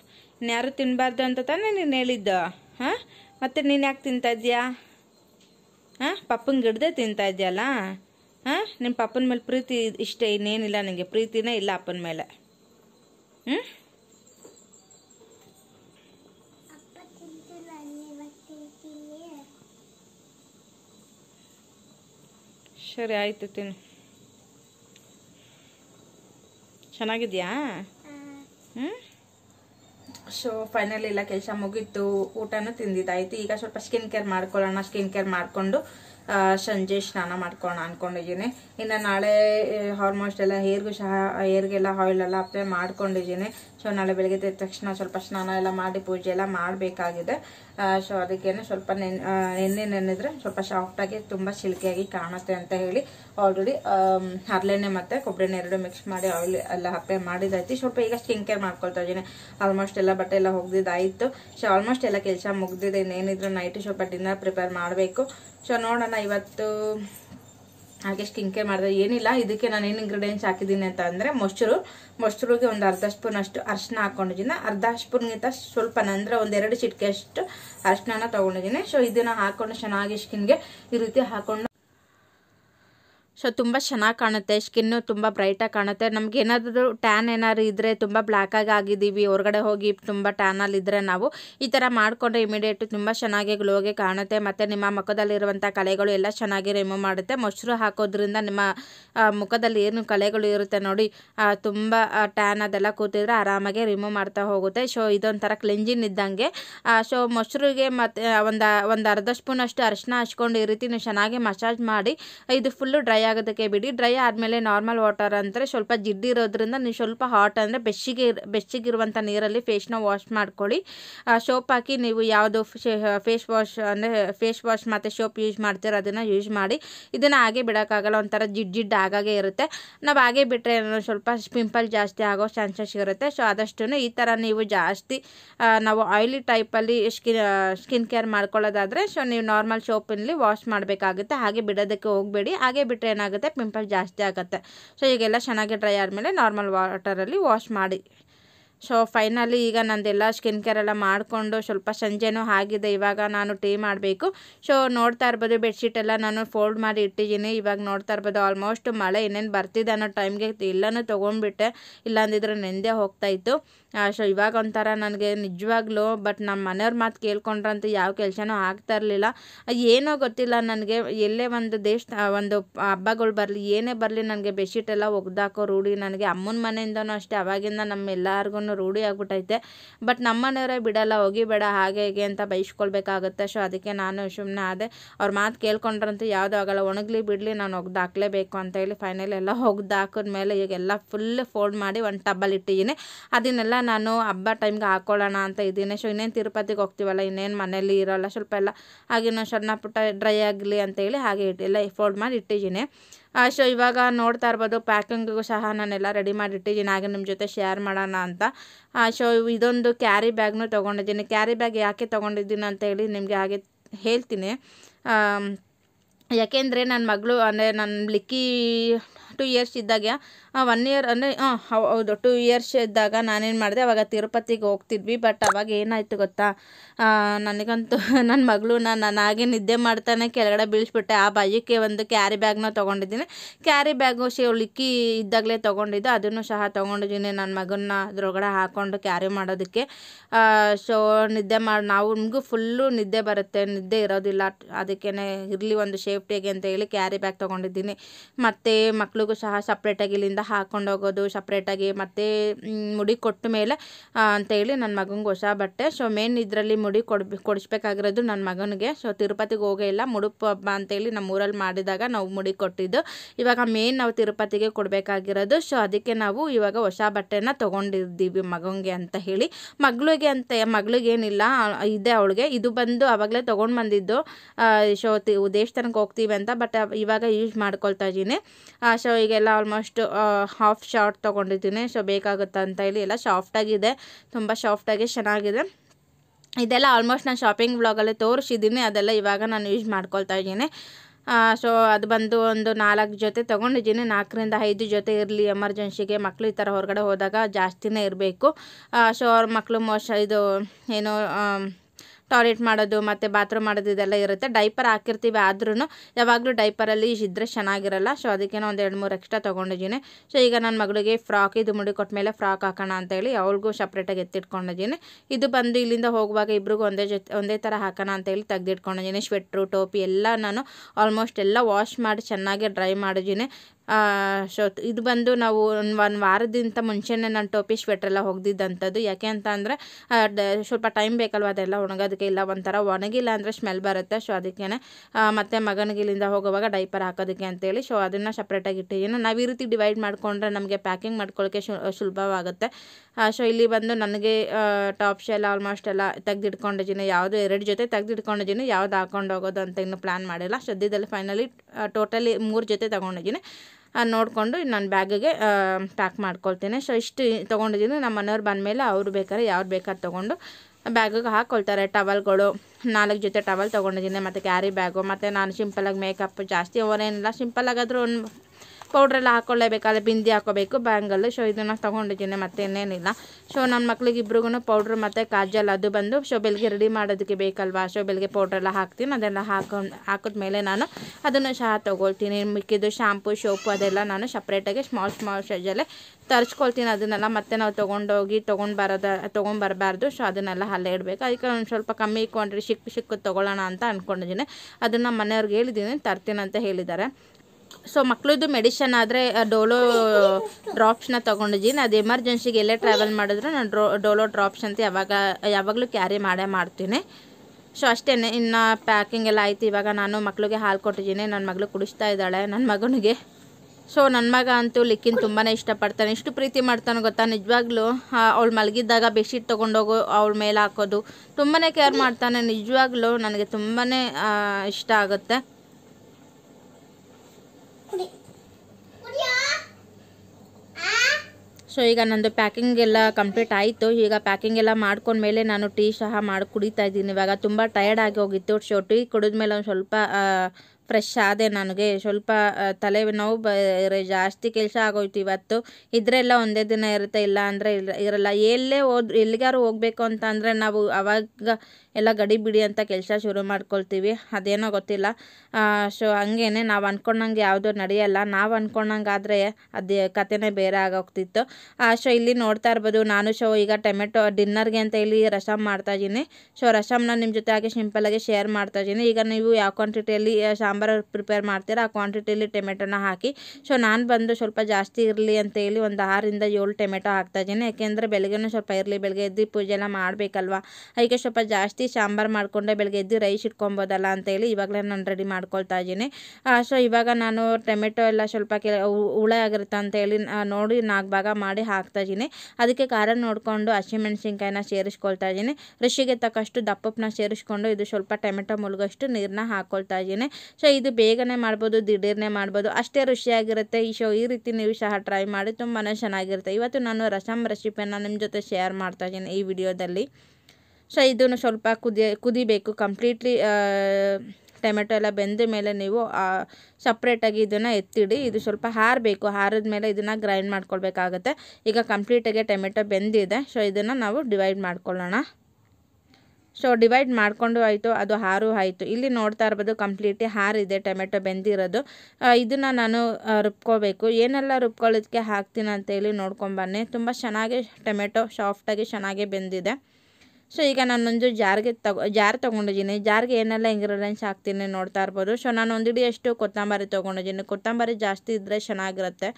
ಇನ್ಯಾರು ತಿನ್ನಬಾರ್ದು ಅಂತ ತಾನೇ ನೀನು ಹೇಳಿದ್ದು ಹಾಂ ಮತ್ತೆ ನೀನು ಯಾಕೆ ತಿಂತಾ ಇದೆಯಾ ಹಾಂ ಪಪ್ಪನ ಗಿಡದೆ ತಿಂತಾ ಇದೆಯಲ್ಲ ಹಾಂ ನಿಮ್ಮ ಪಪ್ಪನ ಮೇಲೆ ಪ್ರೀತಿ ಇಷ್ಟೇ ಇನ್ನೇನಿಲ್ಲ ನನಗೆ ಪ್ರೀತಿನೇ ಇಲ್ಲ ಅಪ್ಪನ ಮೇಲೆ ಹ್ಞೂ ಸರಿ ಆಯ್ತು ತಿನ್ನು ಚೆನ್ನಾಗಿದ್ಯಾ ಹ್ಞೂ ಸೊ ಫೈನಲ್ ಎಲ್ಲ ಕೆಲಸ ಮುಗೀತು ಊಟನೂ ತಿಂದಿದ್ದಾಯ್ತು ಈಗ ಸ್ವಲ್ಪ ಸ್ಕಿನ್ ಕೇರ್ ಮಾಡ್ಕೊಳ್ಳೋಣ ಸ್ಕಿನ್ ಕೇರ್ ಮಾಡಿಕೊಂಡು ಸಂಜೆ ಸ್ನಾನ ಮಾಡ್ಕೊಳ್ಳೋಣ ಅಂದ್ಕೊಂಡಿದ್ದೀನಿ ಇನ್ನು ನಾಳೆ ಆಲ್ಮೋಸ್ಟ್ ಎಲ್ಲ ಹೇರ್ಗೂ ಸಹ ಹೇರ್ಗೆಲ್ಲ ಆಯಿಲ್ ಎಲ್ಲ ಅಪ್ಲೈ ಮಾಡ್ಕೊಂಡಿದ್ದೀನಿ ಸೊ ನಾಳೆ ಬೆಳಗ್ಗೆ ತೆಗೆದ ತಕ್ಷಣ ಸ್ವಲ್ಪ ಸ್ನಾನ ಎಲ್ಲ ಮಾಡಿ ಪೂಜೆ ಎಲ್ಲ ಮಾಡಬೇಕಾಗಿದೆ ಸೊ ಅದಕ್ಕೇನೆ ಸ್ವಲ್ಪ ನೆನ್ನೆ ನೆನೆದ್ರೆ ಸ್ವಲ್ಪ ಸಾಫ್ಟಾಗಿ ತುಂಬ ಸಿಲ್ಕಿಯಾಗಿ ಕಾಣುತ್ತೆ ಅಂತ ಹೇಳಿ ಆಲ್ರೆಡಿ ಹರಳೆಣ್ಣೆ ಮತ್ತು ಕೊಬ್ಬರಿ ಎರಡು ಮಿಕ್ಸ್ ಮಾಡಿ ಆಯಿಲ್ ಎಲ್ಲ ಅಪ್ಲೈ ಮಾಡಿದಾಯ್ತು ಸ್ವಲ್ಪ ಈಗ ಸ್ಕಿನ್ ಕೇರ್ ಮಾಡ್ಕೊಳ್ತಾ ಇದ್ದೀನಿ ಆಲ್ಮೋಸ್ಟ್ ಎಲ್ಲ ಬಟ್ಟೆ ಎಲ್ಲ ಹೋಗ್ದಿದ್ದಾಯಿತು ಸೊ ಆಲ್ಮೋಸ್ಟ್ ಎಲ್ಲ ಕೆಲಸ ಮುಗ್ದಿದೆ ಇನ್ನೇನಿದ್ರು ನೈಟು ಸ್ವಲ್ಪ ಡಿನ್ನರ್ ಪ್ರಿಪೇರ್ ಮಾಡಬೇಕು ಸೊ ನೋಡೋಣ ಇವತ್ತು ಹಾಗೆ ಸ್ಕಿನ್ ಕೇರ್ ಮಾಡಿದೆ ಏನಿಲ್ಲ ಇದಕ್ಕೆ ನಾನು ಏನು ಇಂಗ್ರೀಡಿಯೆಂಟ್ಸ್ ಹಾಕಿದ್ದೀನಿ ಅಂತ ಅಂದರೆ ಮೊಸರು ಮೊಸರುಗೆ ಒಂದು ಅರ್ಧ ಸ್ಪೂನ್ ಅಷ್ಟು ಅರ್ಶಿನ ಹಾಕೊಂಡಿದ್ದೀನಿ ಅರ್ಧ ಸ್ಪೂನ್ಗಿಂತ ಸ್ವಲ್ಪ ಅಂದರೆ ಒಂದೆರಡು ಚಿಟಿಕೆ ಅಷ್ಟು ಅರ್ಶಿನ ತೊಗೊಂಡಿದ್ದೀನಿ ಸೊ ಇದನ್ನು ಹಾಕೊಂಡು ಚೆನ್ನಾಗಿ ಸ್ಕಿನ್ಗೆ ಈ ರೀತಿ ಹಾಕ್ಕೊಂಡು ಸೊ ತುಂಬ ಚೆನ್ನಾಗಿ ಕಾಣುತ್ತೆ ಸ್ಕಿನ್ನು ತುಂಬ ಬ್ರೈಟಾಗಿ ಕಾಣುತ್ತೆ ನಮ್ಗೆ ಏನಾದರೂ ಟ್ಯಾನ್ ಏನಾದ್ರು ಇದ್ದರೆ ತುಂಬ ಬ್ಲ್ಯಾಕಾಗಿ ಆಗಿದ್ದೀವಿ ಹೊರಗಡೆ ಹೋಗಿ ತುಂಬ ಟ್ಯಾನಲ್ಲಿ ಇದ್ದರೆ ನಾವು ಈ ಥರ ಮಾಡಿಕೊಂಡ್ರೆ ಇಮಿಡಿಯೇಟ್ ತುಂಬ ಚೆನ್ನಾಗಿ ಗ್ಲೋಗೆ ಕಾಣುತ್ತೆ ಮತ್ತು ನಿಮ್ಮ ಮುಖದಲ್ಲಿರುವಂಥ ಕಲೆಗಳು ಎಲ್ಲ ಚೆನ್ನಾಗಿ ರಿಮೂವ್ ಮಾಡುತ್ತೆ ಮೊಸರು ಹಾಕೋದ್ರಿಂದ ನಿಮ್ಮ ಮುಖದಲ್ಲಿ ಏನು ಕಲೆಗಳು ಇರುತ್ತೆ ನೋಡಿ ತುಂಬ ಟ್ಯಾನ್ ಅದೆಲ್ಲ ಕೂತಿದ್ರೆ ಆರಾಮಾಗಿ ರಿಮೂವ್ ಮಾಡ್ತಾ ಹೋಗುತ್ತೆ ಸೊ ಇದೊಂಥರ ಕ್ಲೆಂಜಿನ್ ಇದ್ದಂಗೆ ಸೊ ಮೊಸರಿಗೆ ಮತ್ತು ಒಂದು ಒಂದು ಅರ್ಧ ಸ್ಪೂನಷ್ಟು ಅರಿಶಿನ ಹಚ್ಕೊಂಡು ಈ ರೀತಿ ಚೆನ್ನಾಗಿ ಮಸಾಜ್ ಮಾಡಿ ಇದು ಫುಲ್ಲು ಡ್ರೈ ಆಗೋದಕ್ಕೆ ಬಿಡಿ ಡ್ರೈ ಆದಮೇಲೆ ನಾರ್ಮಲ್ ವಾಟರ್ ಅಂದರೆ ಸ್ವಲ್ಪ ಜಿಡ್ಡಿರೋದ್ರಿಂದ ನೀವು ಸ್ವಲ್ಪ ಹಾಟ್ ಅಂದರೆ ಬೆಚ್ಚಿಗೆ ಬೆಚ್ಚಗಿರುವಂಥ ನೀರಲ್ಲಿ ಫೇಸ್ನ ವಾಶ್ ಮಾಡ್ಕೊಳ್ಳಿ ಸೋಪ್ ಹಾಕಿ ನೀವು ಯಾವುದು ಫೇಸ್ ವಾಶ್ ಅಂದರೆ ಫೇಸ್ ವಾಶ್ ಮತ್ತು ಸೋಪ್ ಯೂಸ್ ಮಾಡ್ತೀರೋ ಅದನ್ನು ಯೂಸ್ ಮಾಡಿ ಇದನ್ನು ಹಾಗೆ ಬಿಡೋಕ್ಕಾಗಲ್ಲ ಒಂಥರ ಜಿಡ್ ಜಿಡ್ ಆಗಾಗೆ ಇರುತ್ತೆ ನಾವು ಹಾಗೆ ಬಿಟ್ಟರೆ ಸ್ವಲ್ಪ ಪಿಂಪಲ್ ಜಾಸ್ತಿ ಆಗೋ ಚಾನ್ಸಸ್ ಇರುತ್ತೆ ಸೊ ಆದಷ್ಟು ಈ ಥರ ನೀವು ಜಾಸ್ತಿ ನಾವು ಆಯಿಲಿ ಟೈಪಲ್ಲಿ ಸ್ಕಿನ್ ಸ್ಕಿನ್ ಕೇರ್ ಮಾಡ್ಕೊಳ್ಳೋದಾದರೆ ಸೊ ನೀವು ನಾರ್ಮಲ್ ಸೋಪಿನಲ್ಲಿ ವಾಶ್ ಮಾಡಬೇಕಾಗುತ್ತೆ ಹಾಗೆ ಬಿಡೋದಕ್ಕೆ ಹೋಗಬೇಡಿ ಹಾಗೆ ಬಿಟ್ಟರೆ ಏನಾಗುತ್ತೆ ಪಿಂಪಲ್ ಜಾಸ್ತಿ ಆಗುತ್ತೆ ಸೊ ಈಗೆಲ್ಲ ಚೆನ್ನಾಗಿ ಡ್ರೈ ಆದಮೇಲೆ ನಾರ್ಮಲ್ ವಾಟರಲ್ಲಿ ವಾಶ್ ಮಾಡಿ ಸೊ ಫೈನಲಿ ಈಗ ನಂದೆಲ್ಲ ಸ್ಕಿನ್ ಕೇರ್ ಎಲ್ಲ ಮಾಡಿಕೊಂಡು ಸ್ವಲ್ಪ ಸಂಜೆನೂ ಆಗಿದೆ ಇವಾಗ ನಾನು ಟೀ ಮಾಡಬೇಕು ಸೊ ನೋಡ್ತಾ ಇರ್ಬೋದು ಬೆಡ್ಶೀಟ್ ಎಲ್ಲ ನಾನು ಫೋಲ್ಡ್ ಮಾಡಿ ಇಟ್ಟಿದ್ದೀನಿ ಇವಾಗ ನೋಡ್ತಾ ಇರ್ಬೋದು ಆಲ್ಮೋಸ್ಟ್ ಮಳೆ ಇನ್ನೇನು ಬರ್ತಿದೆ ಅನ್ನೋ ಟೈಮ್ಗೆ ಎಲ್ಲನೂ ತೊಗೊಂಡ್ಬಿಟ್ಟೆ ಇಲ್ಲಾಂದಿದ್ರೆ ನೆಂದೇ ಹೋಗ್ತಾಯಿತ್ತು ಸೊ ಇವಾಗ ಒಂಥರ ನನಗೆ ನಿಜವಾಗ್ಲೂ ಬಟ್ ನಮ್ಮ ಮನೆಯವ್ರ ಮಾತು ಕೇಳ್ಕೊಂಡ್ರಂತೂ ಯಾವ ಕೆಲಸನೂ ಆಗ್ತಾ ಇರಲಿಲ್ಲ ಏನೋ ಗೊತ್ತಿಲ್ಲ ನನಗೆ ಎಲ್ಲೇ ಒಂದು ದೇಶ ಒಂದು ಹಬ್ಬಗಳು ಬರಲಿ ಏನೇ ಬರಲಿ ನನಗೆ ಬೆಡ್ಶೀಟ್ ಎಲ್ಲ ಒಗ್ದಾಕೋ ರೂಢಿ ನನಗೆ ಅಮ್ಮನ ಮನೆಯಿಂದನೂ ಅಷ್ಟೇ ಅವಾಗಿಂದ ನಮ್ಮ ಎಲ್ಲರಿಗೂ ರೂಢಿ ಆಗ್ಬಿಟ್ಟೈತೆ ಬಟ್ ನಮ್ಮ ಮನೆಯವರೇ ಬಿಡಲ್ಲ ಬೇಡ ಹಾಗೆ ಹೇಗೆ ಅಂತ ಬೈಸ್ಕೊಳ್ಬೇಕಾಗುತ್ತೆ ಸೊ ಅದಕ್ಕೆ ನಾನು ಸುಮ್ಮನೆ ಆದೆ ಅವ್ರ ಮಾತು ಕೇಳ್ಕೊಂಡ್ರಂತೂ ಯಾವುದೂ ಆಗಲ್ಲ ಒಣಗಲಿ ಬಿಡಲಿ ನಾನು ಒಗ್ದಾಕಲೇಬೇಕು ಅಂತ ಹೇಳಿ ಫೈನಲ್ ಎಲ್ಲ ಒಗ್ದಾಕಿದ್ಮೇಲೆ ಹಾಕಿದ್ಮೇಲೆ ಈಗೆಲ್ಲ ಫುಲ್ ಫೋಲ್ಡ್ ಮಾಡಿ ಒಂದು ಟಬ್ಬಲ್ಲಿ ಇಟ್ಟಿದ್ದೀನಿ ಅದನ್ನೆಲ್ಲ ನಾನು ಹಬ್ಬ ಟೈಮ್ಗೆ ಹಾಕೊಳ್ಳೋಣ ಅಂತ ಇದ್ದೀನಿ ಸೊ ಇನ್ನೇನು ತಿರುಪತಿಗೆ ಹೋಗ್ತೀವಲ್ಲ ಇನ್ನೇನು ಮನೇಲಿ ಇರೋಲ್ಲ ಸ್ವಲ್ಪ ಎಲ್ಲ ಹಾಗೇನೋ ಸಣ್ಣ ಪುಟ್ಟ ಡ್ರೈ ಆಗಲಿ ಅಂತೇಳಿ ಹಾಗೆ ಇಟ್ಟಿಲ್ಲ ಫೋಲ್ಡ್ ಮಾಡಿ ಇಟ್ಟಿದ್ದೀನಿ ಸೊ ಇವಾಗ ನೋಡ್ತಾ ಇರ್ಬೋದು ಪ್ಯಾಕಿಂಗಿಗೂ ಸಹ ನಾನೆಲ್ಲ ರೆಡಿ ಮಾಡಿ ಇಟ್ಟಿದ್ದೀನಿ ಹಾಗೆ ನಿಮ್ಮ ಜೊತೆ ಶೇರ್ ಮಾಡೋಣ ಅಂತ ಸೊ ಇದೊಂದು ಕ್ಯಾರಿ ಬ್ಯಾಗ್ನೂ ತೊಗೊಂಡಿದ್ದೀನಿ ಕ್ಯಾರಿ ಬ್ಯಾಗ್ ಯಾಕೆ ತೊಗೊಂಡಿದ್ದೀನಿ ಅಂತ ಹೇಳಿ ನಿಮಗೆ ಹಾಗೆ ಹೇಳ್ತೀನಿ ಯಾಕೆಂದರೆ ನನ್ನ ಮಗಳು ಅಂದರೆ ನನ್ನ ಲಿಕ್ಕಿ ಟು ಇಯರ್ಸ್ ಇದ್ದಾಗ ಒನ್ ಇಯರ್ ಅಂದರೆ ಹಾಂ ಹೌದು ಟು ಇಯರ್ಸ್ ಇದ್ದಾಗ ನಾನೇನು ಮಾಡಿದೆ ಅವಾಗ ತಿರುಪತಿಗೆ ಹೋಗ್ತಿದ್ವಿ ಬಟ್ ಅವಾಗ ಏನಾಯಿತು ಗೊತ್ತಾ ನನಗಂತೂ ನನ್ನ ಮಗಳು ನಾನು ಹಾಗೆ ನಿದ್ದೆ ಮಾಡ್ತಾನೆ ಕೆಳಗಡೆ ಬೀಳಿಸ್ಬಿಟ್ಟೆ ಆ ಭಯಕ್ಕೆ ಒಂದು ಕ್ಯಾರಿ ಬ್ಯಾಗ್ನ ತೊಗೊಂಡಿದ್ದೀನಿ ಕ್ಯಾರಿ ಬ್ಯಾಗು ಉಳಿಕಿ ಇದ್ದಾಗಲೇ ತೊಗೊಂಡಿದ್ದು ಅದನ್ನು ಸಹ ತೊಗೊಂಡಿದ್ದೀನಿ ನನ್ನ ಮಗನ್ನ ಅದ್ರೊಳಗಡೆ ಹಾಕ್ಕೊಂಡು ಕ್ಯಾರಿ ಮಾಡೋದಕ್ಕೆ ಸೊ ನಿದ್ದೆ ಮಾಡಿ ನಾವು ನಮಗೂ ಫುಲ್ಲು ನಿದ್ದೆ ಬರುತ್ತೆ ನಿದ್ದೆ ಇರೋದಿಲ್ಲ ಅದಕ್ಕೇ ಇರಲಿ ಒಂದು ಸೇಫ್ಟಿಗೆ ಅಂತ ಹೇಳಿ ಕ್ಯಾರಿ ಬ್ಯಾಗ್ ತೊಗೊಂಡಿದ್ದೀನಿ ಮತ್ತು ಮಕ್ಳಿಗೂ ಸಹ ಸಪ್ರೇಟಾಗಿ ಇಲ್ಲಿಂದ ಹಾಕೊಂಡೋಗೋದು ಸಪ್ರೇಟಾಗಿ ಮತ್ತೆ ಮುಡಿ ಕೊಟ್ಟ ಮೇಲೆ ಅಂತೇಳಿ ನನ್ನ ಮಗನಿಗೆ ಹೊಸ ಬಟ್ಟೆ ಸೊ ಮೇನ್ ಇದರಲ್ಲಿ ಮುಡಿ ಕೊಡ್ಬಿ ಕೊಡಿಸ್ಬೇಕಾಗಿರೋದು ನನ್ನ ಮಗನಿಗೆ ಸೊ ತಿರುಪತಿಗೆ ಹೋಗೇ ಇಲ್ಲ ಮುಡುಪು ಹಬ್ಬ ಅಂತೇಳಿ ನಮ್ಮ ಊರಲ್ಲಿ ಮಾಡಿದಾಗ ನಾವು ಮುಡಿ ಕೊಟ್ಟಿದ್ದು ಇವಾಗ ಮೇನ್ ನಾವು ತಿರುಪತಿಗೆ ಕೊಡಬೇಕಾಗಿರೋದು ಸೊ ಅದಕ್ಕೆ ನಾವು ಇವಾಗ ಹೊಸ ಬಟ್ಟೆನ ತೊಗೊಂಡಿದ್ದೀವಿ ಮಗನಿಗೆ ಅಂತ ಹೇಳಿ ಮಗಳಿಗೆ ಅಂತ ಮಗಳಿಗೇನಿಲ್ಲ ಇದೆ ಅವಳಿಗೆ ಇದು ಬಂದು ಆವಾಗಲೇ ತೊಗೊಂಡು ಬಂದಿದ್ದು ಸೊ ದೇವಸ್ಥಾನಕ್ಕೆ ಹೋಗ್ತೀವಿ ಅಂತ ಬಟ್ ಇವಾಗ ಯೂಸ್ ಮಾಡ್ಕೊಳ್ತಾ ಇದ್ದೀನಿ ಸೊ ಈಗೆಲ್ಲ ಆಲ್ಮೋಸ್ಟ್ ಹಾಫ್ ಶಾರ್ಟ್ ತೊಗೊಂಡಿದ್ದೀನಿ ಸೊ ಬೇಕಾಗುತ್ತೆ ಅಂತ ಹೇಳಿ ಎಲ್ಲ ಸಾಫ್ಟಾಗಿದೆ ತುಂಬ ಸಾಫ್ಟಾಗಿ ಚೆನ್ನಾಗಿದೆ ಇದೆಲ್ಲ ಆಲ್ಮೋಸ್ಟ್ ನಾನು ಶಾಪಿಂಗ್ ಬ್ಲಾಗಲ್ಲಿ ತೋರಿಸಿದ್ದೀನಿ ಅದೆಲ್ಲ ಇವಾಗ ನಾನು ಯೂಸ್ ಮಾಡ್ಕೊಳ್ತಾ ಇದ್ದೀನಿ ಸೊ ಅದು ಬಂದು ಒಂದು ನಾಲ್ಕು ಜೊತೆ ತೊಗೊಂಡಿದ್ದೀನಿ ನಾಲ್ಕರಿಂದ ಐದು ಜೊತೆ ಇರಲಿ ಎಮರ್ಜೆನ್ಸಿಗೆ ಮಕ್ಕಳು ಈ ಥರ ಹೊರಗಡೆ ಹೋದಾಗ ಜಾಸ್ತಿನೇ ಇರಬೇಕು ಸೊ ಅವ್ರ ಮಕ್ಕಳು ಮೋಶ ಇದು ಏನು ಟಾಯ್ಲೆಟ್ ಮಾಡೋದು ಮತ್ತು ಬಾತ್ರೂಮ್ ಮಾಡೋದು ಇದೆಲ್ಲ ಇರುತ್ತೆ ಡೈಪರ್ ಹಾಕಿರ್ತೀವಿ ಆದ್ರೂ ಯಾವಾಗಲೂ ಡೈಪರಲ್ಲಿ ಇದ್ರೆ ಚೆನ್ನಾಗಿರಲ್ಲ ಸೊ ಅದಕ್ಕೆ ಒಂದು ಎರಡು ಮೂರು ಎಕ್ಸ್ಟ್ರಾ ತೊಗೊಂಡಿದ್ದೀನಿ ಸೊ ಈಗ ನನ್ನ ಮಗಳಿಗೆ ಫ್ರಾಕ್ ಇದು ಮುಡಿ ಕೊಟ್ಟ ಮೇಲೆ ಫ್ರಾಕ್ ಹಾಕೋಣ ಅಂತೇಳಿ ಅವ್ಳಿಗೂ ಸಪ್ರೇಟಾಗಿ ಎತ್ತಿಟ್ಕೊಂಡಿದ್ದೀನಿ ಇದು ಬಂದು ಇಲ್ಲಿಂದ ಹೋಗುವಾಗ ಇಬ್ರಿಗೂ ಒಂದೇ ಜೊತೆ ಒಂದೇ ಥರ ಹಾಕೋಣ ಅಂತೇಳಿ ತೆಗೆದಿಟ್ಕೊಂಡಿದ್ದೀನಿ ಸ್ವೆಟ್ರು ಟೋಪಿ ಎಲ್ಲ ನಾನು ಆಲ್ಮೋಸ್ಟ್ ಎಲ್ಲ ವಾಶ್ ಮಾಡಿ ಚೆನ್ನಾಗಿ ಡ್ರೈ ಮಾಡಿದ್ದೀನಿ ಸೊ ಇದು ಬಂದು ನಾವು ಒಂದು ಒಂದು ವಾರದಿಂದ ಮುಂಚೆನೇ ನಾನು ಟೋಪಿ ಸ್ವೆಟ್ರೆಲ್ಲ ಹೋಗ್ದಿದ್ದಂಥದ್ದು ಯಾಕೆ ಅಂತ ಅಂದರೆ ಸ್ವಲ್ಪ ಟೈಮ್ ಬೇಕಲ್ವ ಅದೆಲ್ಲ ಒಣಗೋದಕ್ಕೆ ಇಲ್ಲ ಒಂಥರ ಒಣಗಿಲ್ಲ ಅಂದರೆ ಸ್ಮೆಲ್ ಬರುತ್ತೆ ಸೊ ಅದಕ್ಕೇ ಮತ್ತು ಮಗನಿಗಿಲ್ಲಿಂದ ಹೋಗುವಾಗ ಡೈಪರ್ ಹಾಕೋದಕ್ಕೆ ಅಂತೇಳಿ ಸೊ ಅದನ್ನು ಸಪ್ರೇಟಾಗಿ ಇಟ್ಟಿದ್ದೀನಿ ನಾವು ಈ ರೀತಿ ಡಿವೈಡ್ ಮಾಡಿಕೊಂಡ್ರೆ ನಮಗೆ ಪ್ಯಾಕಿಂಗ್ ಮಾಡ್ಕೊಳ್ಳೋಕ್ಕೆ ಸುಲಭವಾಗುತ್ತೆ ಸೊ ಇಲ್ಲಿ ಬಂದು ನನಗೆ ಟಾಪ್ಸ್ ಎಲ್ಲ ಆಲ್ಮೋಸ್ಟ್ ಎಲ್ಲ ತೆಗೆದಿಟ್ಕೊಂಡಿದ್ದೀನಿ ಯಾವುದು ಎರಡು ಜೊತೆ ತೆಗೆದಿಟ್ಕೊಂಡಿದ್ದೀನಿ ಯಾವ್ದು ಹಾಕೊಂಡು ಹೋಗೋದು ಅಂತ ಇನ್ನೂ ಪ್ಲ್ಯಾನ್ ಮಾಡಿಲ್ಲ ಸದ್ಯದಲ್ಲಿ ಫೈನಲಿ ಟೋಟಲಿ ಮೂರು ಜೊತೆ ತಗೊಂಡಿದ್ದೀನಿ ನೋಡಿಕೊಂಡು ನಾನು ಬ್ಯಾಗಿಗೆ ಪ್ಯಾಕ್ ಮಾಡ್ಕೊಳ್ತೇನೆ ಸೊ ಇಷ್ಟು ತೊಗೊಂಡಿದ್ದೀನಿ ನಮ್ಮ ಮನೆಯವ್ರು ಬಂದಮೇಲೆ ಅವ್ರು ಬೇಕಾದ್ರೆ ಯಾರು ಬೇಕಾದ್ರೆ ತೊಗೊಂಡು ಬ್ಯಾಗಿಗೆ ಹಾಕ್ಕೊಳ್ತಾರೆ ಟವಲ್ಗಳು ನಾಲ್ಕು ಜೊತೆ ಟವಲ್ ತೊಗೊಂಡಿದ್ದೀನಿ ಮತ್ತು ಕ್ಯಾರಿ ಬ್ಯಾಗು ಮತ್ತು ನಾನು ಸಿಂಪಲ್ಲಾಗಿ ಮೇಕಪ್ ಜಾಸ್ತಿ ಅವರೇನಿಲ್ಲ ಸಿಂಪಲ್ಲಾಗಾದರೂ ಒಂದು ಪೌಡ್ರೆಲ್ಲ ಹಾಕ್ಕೊಳ್ಳೇಬೇಕಾದ್ರೆ ಬಿಂದಿ ಹಾಕೋಬೇಕು ಬ್ಯಾಂಗಲ್ಲು ಸೊ ಇದನ್ನು ತೊಗೊಂಡಿದ್ದೀನಿ ಇನ್ನೇನಿಲ್ಲ ಸೊ ನನ್ನ ಮಕ್ಳಿಗೆ ಇಬ್ರಿಗೂ ಪೌಡ್ರ್ ಮತ್ತು ಕಾಜಲ್ ಅದು ಬಂದು ಸೊ ಬೆಳಿಗ್ಗೆ ರೆಡಿ ಮಾಡೋದಕ್ಕೆ ಬೇಕಲ್ವಾ ಸೊ ಬೆಳಗ್ಗೆ ಪೌಡ್ರೆಲ್ಲ ಹಾಕ್ತೀನಿ ಅದೆಲ್ಲ ಹಾಕೊಂಡು ಹಾಕಿದ್ಮೇಲೆ ನಾನು ಅದನ್ನು ಸಹ ತೊಗೊಳ್ತೀನಿ ಮಿಕ್ಕಿದ್ದು ಶಾಂಪು ಶೋಪು ಅದೆಲ್ಲ ನಾನು ಸಪ್ರೇಟಾಗಿ ಸ್ಮಾಲ್ ಸ್ಮಾಲ್ ಸೈಜಲ್ಲೇ ತರಿಸ್ಕೊಳ್ತೀನಿ ಅದನ್ನೆಲ್ಲ ಮತ್ತೆ ನಾವು ತೊಗೊಂಡೋಗಿ ತೊಗೊಂಡು ಬರೋದ ತೊಗೊಂಡ್ಬರಬಾರ್ದು ಸೊ ಅದನ್ನೆಲ್ಲ ಅಲ್ಲೇ ಇಡಬೇಕು ಅದಕ್ಕೆ ಒಂದು ಸ್ವಲ್ಪ ಕಮ್ಮಿ ಇಕ್ಕೊಂಡ್ರೆ ಸಿಕ್ಕ ಸಿಕ್ಕ ತೊಗೊಳ್ಳೋಣ ಅಂತ ಅಂದ್ಕೊಂಡಿದ್ದೀನಿ ಅದನ್ನು ಮನೆಯವ್ರಿಗೆ ಹೇಳಿದ್ದೀನಿ ತರ್ತೀನಿ ಅಂತ ಹೇಳಿದ್ದಾರೆ ಸೊ ಮಕ್ಕಳದ್ದು ಮೆಡಿಷನ್ ಆದರೆ ಡೋಲೋ ಡ್ರಾಪ್ಸ್ನ ತೊಗೊಂಡಿದ್ದೀನಿ ಅದು ಎಮರ್ಜೆನ್ಸಿಗೆ ಎಲ್ಲೇ ಟ್ರಾವೆಲ್ ಮಾಡಿದ್ರು ನಾನು ಡ್ರೋ ಡೋಲೋ ಡ್ರಾಪ್ಸ್ ಅಂತ ಯಾವಾಗ ಯಾವಾಗಲೂ ಕ್ಯಾರಿ ಮಾಡೇ ಮಾಡ್ತೀನಿ ಸೊ ಅಷ್ಟೇ ಇನ್ನು ಪ್ಯಾಕಿಂಗ್ ಎಲ್ಲ ಆಯಿತು ಇವಾಗ ನಾನು ಮಕ್ಳಿಗೆ ಹಾಲು ಕೊಟ್ಟಿದ್ದೀನಿ ನನ್ನ ಮಗಳು ಕುಡಿಸ್ತಾ ಇದ್ದಾಳೆ ನನ್ನ ಮಗನಿಗೆ ಸೊ ನನ್ನ ಮಗ ಅಂತೂ ಲಿಕ್ಕಿನ ತುಂಬಾ ಇಷ್ಟಪಡ್ತಾನೆ ಎಷ್ಟು ಪ್ರೀತಿ ಮಾಡ್ತಾನೆ ಗೊತ್ತಾ ನಿಜವಾಗ್ಲೂ ಅವಳು ಮಲಗಿದ್ದಾಗ ಬೆಡ್ಶೀಟ್ ತೊಗೊಂಡೋಗು ಅವಳ ಮೇಲೆ ಹಾಕೋದು ತುಂಬಾ ಕೇರ್ ಮಾಡ್ತಾನೆ ನಿಜವಾಗ್ಲೂ ನನಗೆ ತುಂಬಾ ಇಷ್ಟ ಆಗುತ್ತೆ ಸೊ ಈಗ ನಂದು ಪ್ಯಾಕಿಂಗ್ ಎಲ್ಲ ಕಂಪ್ಲೀಟ್ ಆಯಿತು ಈಗ ಪ್ಯಾಕಿಂಗ್ ಎಲ್ಲ ಮಾಡ್ಕೊಂಡ್ಮೇಲೆ ನಾನು ಟೀ ಸಹ ಮಾಡಿ ಕುಡಿತಾ ಇದ್ದೀನಿ ಇವಾಗ ತುಂಬ ಟಯರ್ಡ್ ಆಗಿ ಹೋಗಿತ್ತು ಸೊ ಟೀ ಕುಡಿದ್ಮೇಲೆ ಒಂದು ಸ್ವಲ್ಪ ಫ್ರೆಶ್ ಆದೆ ನನಗೆ ಸ್ವಲ್ಪ ತಲೆ ನೋವು ಬೇರೆ ಜಾಸ್ತಿ ಕೆಲಸ ಆಗೋಯ್ತು ಇವತ್ತು ಇದ್ರೆಲ್ಲ ಒಂದೇ ದಿನ ಇರುತ್ತೆ ಇಲ್ಲ ಅಂದರೆ ಇಲ್ಲ ಇರಲ್ಲ ಎಲ್ಲೇ ಹೋದ್ ಎಲ್ಲಿಗಾರು ಹೋಗಬೇಕು ಅಂತ ಅಂದರೆ ನಾವು ಅವಾಗ ಎಲ್ಲ ಗಡಿ ಬಿಡಿ ಅಂತ ಕೆಲಸ ಶುರು ಮಾಡ್ಕೊಳ್ತೀವಿ ಅದೇನೋ ಗೊತ್ತಿಲ್ಲ ಸೊ ಹಂಗೇನೆ ನಾವು ಅಂದ್ಕೊಂಡಂಗೆ ಯಾವುದೋ ನಡೆಯಲ್ಲ ನಾವು ಅಂದ್ಕೊಂಡಂಗೆ ಆದರೆ ಅದೇ ಕಥೆನೇ ಬೇರೆ ಆಗೋಗ್ತಿತ್ತು ಸೊ ಇಲ್ಲಿ ನೋಡ್ತಾ ಇರ್ಬೋದು ನಾನು ಸೊ ಈಗ ಟೊಮೆಟೊ ಡಿನ್ನರ್ಗೆ ಅಂತ ಇಲ್ಲಿ ರಸಮ್ ಮಾಡ್ತಾಯಿದ್ದೀನಿ ಸೊ ರಸಮ್ನ ನಿಮ್ಮ ಜೊತೆ ಹಾಗೆ ಸಿಂಪಲಾಗಿ ಶೇರ್ ಮಾಡ್ತಾಯಿದ್ದೀನಿ ಈಗ ನೀವು ಯಾವ ಕ್ವಾಂಟಿಟಿಯಲ್ಲಿ ಸಾಂಬಾರು ಸಾಂಬಾರು ಪ್ರಿಪೇರ್ ಮಾಡ್ತೀರಾ ಆ ಕ್ವಾಂಟಿಟಿಲಿ ಟೊಮೆಟೊನ ಹಾಕಿ ಸೊ ನಾನು ಬಂದು ಸ್ವಲ್ಪ ಜಾಸ್ತಿ ಇರಲಿ ಅಂತ ಹೇಳಿ ಒಂದು ಆರರಿಂದ ಏಳು ಟೊಮೆಟೊ ಇದ್ದೀನಿ ಯಾಕೆಂದರೆ ಬೆಳಗ್ಗೆನೂ ಸ್ವಲ್ಪ ಇರಲಿ ಬೆಳಗ್ಗೆ ಎದ್ದು ಪೂಜೆ ಎಲ್ಲ ಮಾಡಬೇಕಲ್ವಾ ಅದಕ್ಕೆ ಸ್ವಲ್ಪ ಜಾಸ್ತಿ ಸಾಂಬಾರು ಮಾಡಿಕೊಂಡೆ ಬೆಳಗ್ಗೆ ಎದ್ದು ರೈಸ್ ಇಟ್ಕೊಬೋದಲ್ಲ ಅಂತ ಹೇಳಿ ಇವಾಗಲೇ ನಾನು ರೆಡಿ ಮಾಡ್ಕೊಳ್ತಾ ಇದ್ದೀನಿ ಸೊ ಇವಾಗ ನಾನು ಟೊಮೆಟೊ ಎಲ್ಲ ಸ್ವಲ್ಪ ಕೆ ಹುಳ ಆಗಿರುತ್ತೆ ಅಂತೇಳಿ ನೋಡಿ ನಾಲ್ಕು ಭಾಗ ಮಾಡಿ ಹಾಕ್ತಾ ಇದ್ದೀನಿ ಅದಕ್ಕೆ ಖಾರ ನೋಡಿಕೊಂಡು ಹಸಿಮೆಣ್ಸಿನ್ಕಾಯಿನ ಸೇರಿಸ್ಕೊಳ್ತಾ ಇದ್ದೀನಿ ರಿಷಿಗೆ ತಕ್ಕಷ್ಟು ದಪ್ಪಪ್ಪನ್ನ ಸೇರಿಸ್ಕೊಂಡು ಇದು ಸ್ವಲ್ಪ ಟೊಮೆಟೊ ಮುಳುಗಷ್ಟು ನೀರನ್ನ ಹಾಕ್ಕೊಳ್ತಾ ಇದ್ದೀನಿ ಸೊ ಸೊ ಇದು ಬೇಗನೆ ಮಾಡ್ಬೋದು ದಿಢೀರ್ನೆ ಮಾಡ್ಬೋದು ಅಷ್ಟೇ ರುಚಿಯಾಗಿರುತ್ತೆ ಈ ಶೋ ಈ ರೀತಿ ನೀವು ಸಹ ಟ್ರೈ ಮಾಡಿ ತುಂಬಾ ಚೆನ್ನಾಗಿರುತ್ತೆ ಇವತ್ತು ನಾನು ರಸಮ್ ರೆಸಿಪಿಯನ್ನು ನಿಮ್ಮ ಜೊತೆ ಶೇರ್ ಮಾಡ್ತಾ ಇದ್ದೀನಿ ಈ ವಿಡಿಯೋದಲ್ಲಿ ಸೊ ಇದನ್ನು ಸ್ವಲ್ಪ ಕುದಿ ಕುದಿಬೇಕು ಕಂಪ್ಲೀಟ್ಲಿ ಟೊಮೆಟೊ ಎಲ್ಲ ಬೆಂದ ಮೇಲೆ ನೀವು ಸಪ್ರೇಟಾಗಿ ಇದನ್ನು ಎತ್ತಿಡಿ ಇದು ಸ್ವಲ್ಪ ಹಾರಬೇಕು ಹಾರದ ಮೇಲೆ ಇದನ್ನು ಗ್ರೈಂಡ್ ಮಾಡ್ಕೊಳ್ಬೇಕಾಗತ್ತೆ ಈಗ ಕಂಪ್ಲೀಟಾಗಿ ಟೊಮೆಟೊ ಬೆಂದಿದೆ ಸೊ ಇದನ್ನು ನಾವು ಡಿವೈಡ್ ಮಾಡ್ಕೊಳ್ಳೋಣ ಸೊ ಡಿವೈಡ್ ಮಾಡಿಕೊಂಡು ಆಯಿತು ಅದು ಹಾರು ಆಯಿತು ಇಲ್ಲಿ ನೋಡ್ತಾ ಇರ್ಬೋದು ಕಂಪ್ಲೀಟ್ಲಿ ಹಾರಿದೆ ಟೊಮೆಟೊ ಬೆಂದಿರೋದು ಇದನ್ನು ನಾನು ರುಬ್ಕೋಬೇಕು ಏನೆಲ್ಲ ರುಬ್ಕೊಳ್ಳೋದಕ್ಕೆ ಹಾಕ್ತೀನಿ ಅಂತೇಳಿ ನೋಡ್ಕೊಂಬನ್ನಿ ತುಂಬ ಚೆನ್ನಾಗಿ ಟೊಮೆಟೊ ಸಾಫ್ಟಾಗಿ ಚೆನ್ನಾಗಿ ಬೆಂದಿದೆ ಸೊ ಈಗ ನಾನೊಂದು ಜಾರಿಗೆ ತಗೊ ಜಾರ್ ತೊಗೊಂಡಿದ್ದೀನಿ ಜಾರಿಗೆ ಏನೆಲ್ಲ ಇಂಗ್ರೀಡಿಯೆಂಟ್ಸ್ ಹಾಕ್ತೀನಿ ನೋಡ್ತಾ ಇರ್ಬೋದು ಸೊ ನಾನು ಒಂದು ಇಡಿಯಷ್ಟು ಕೊತ್ತಂಬರಿ ತೊಗೊಂಡಿದ್ದೀನಿ ಕೊತ್ತಂಬರಿ ಜಾಸ್ತಿ ಇದ್ದರೆ ಚೆನ್ನಾಗಿರುತ್ತೆ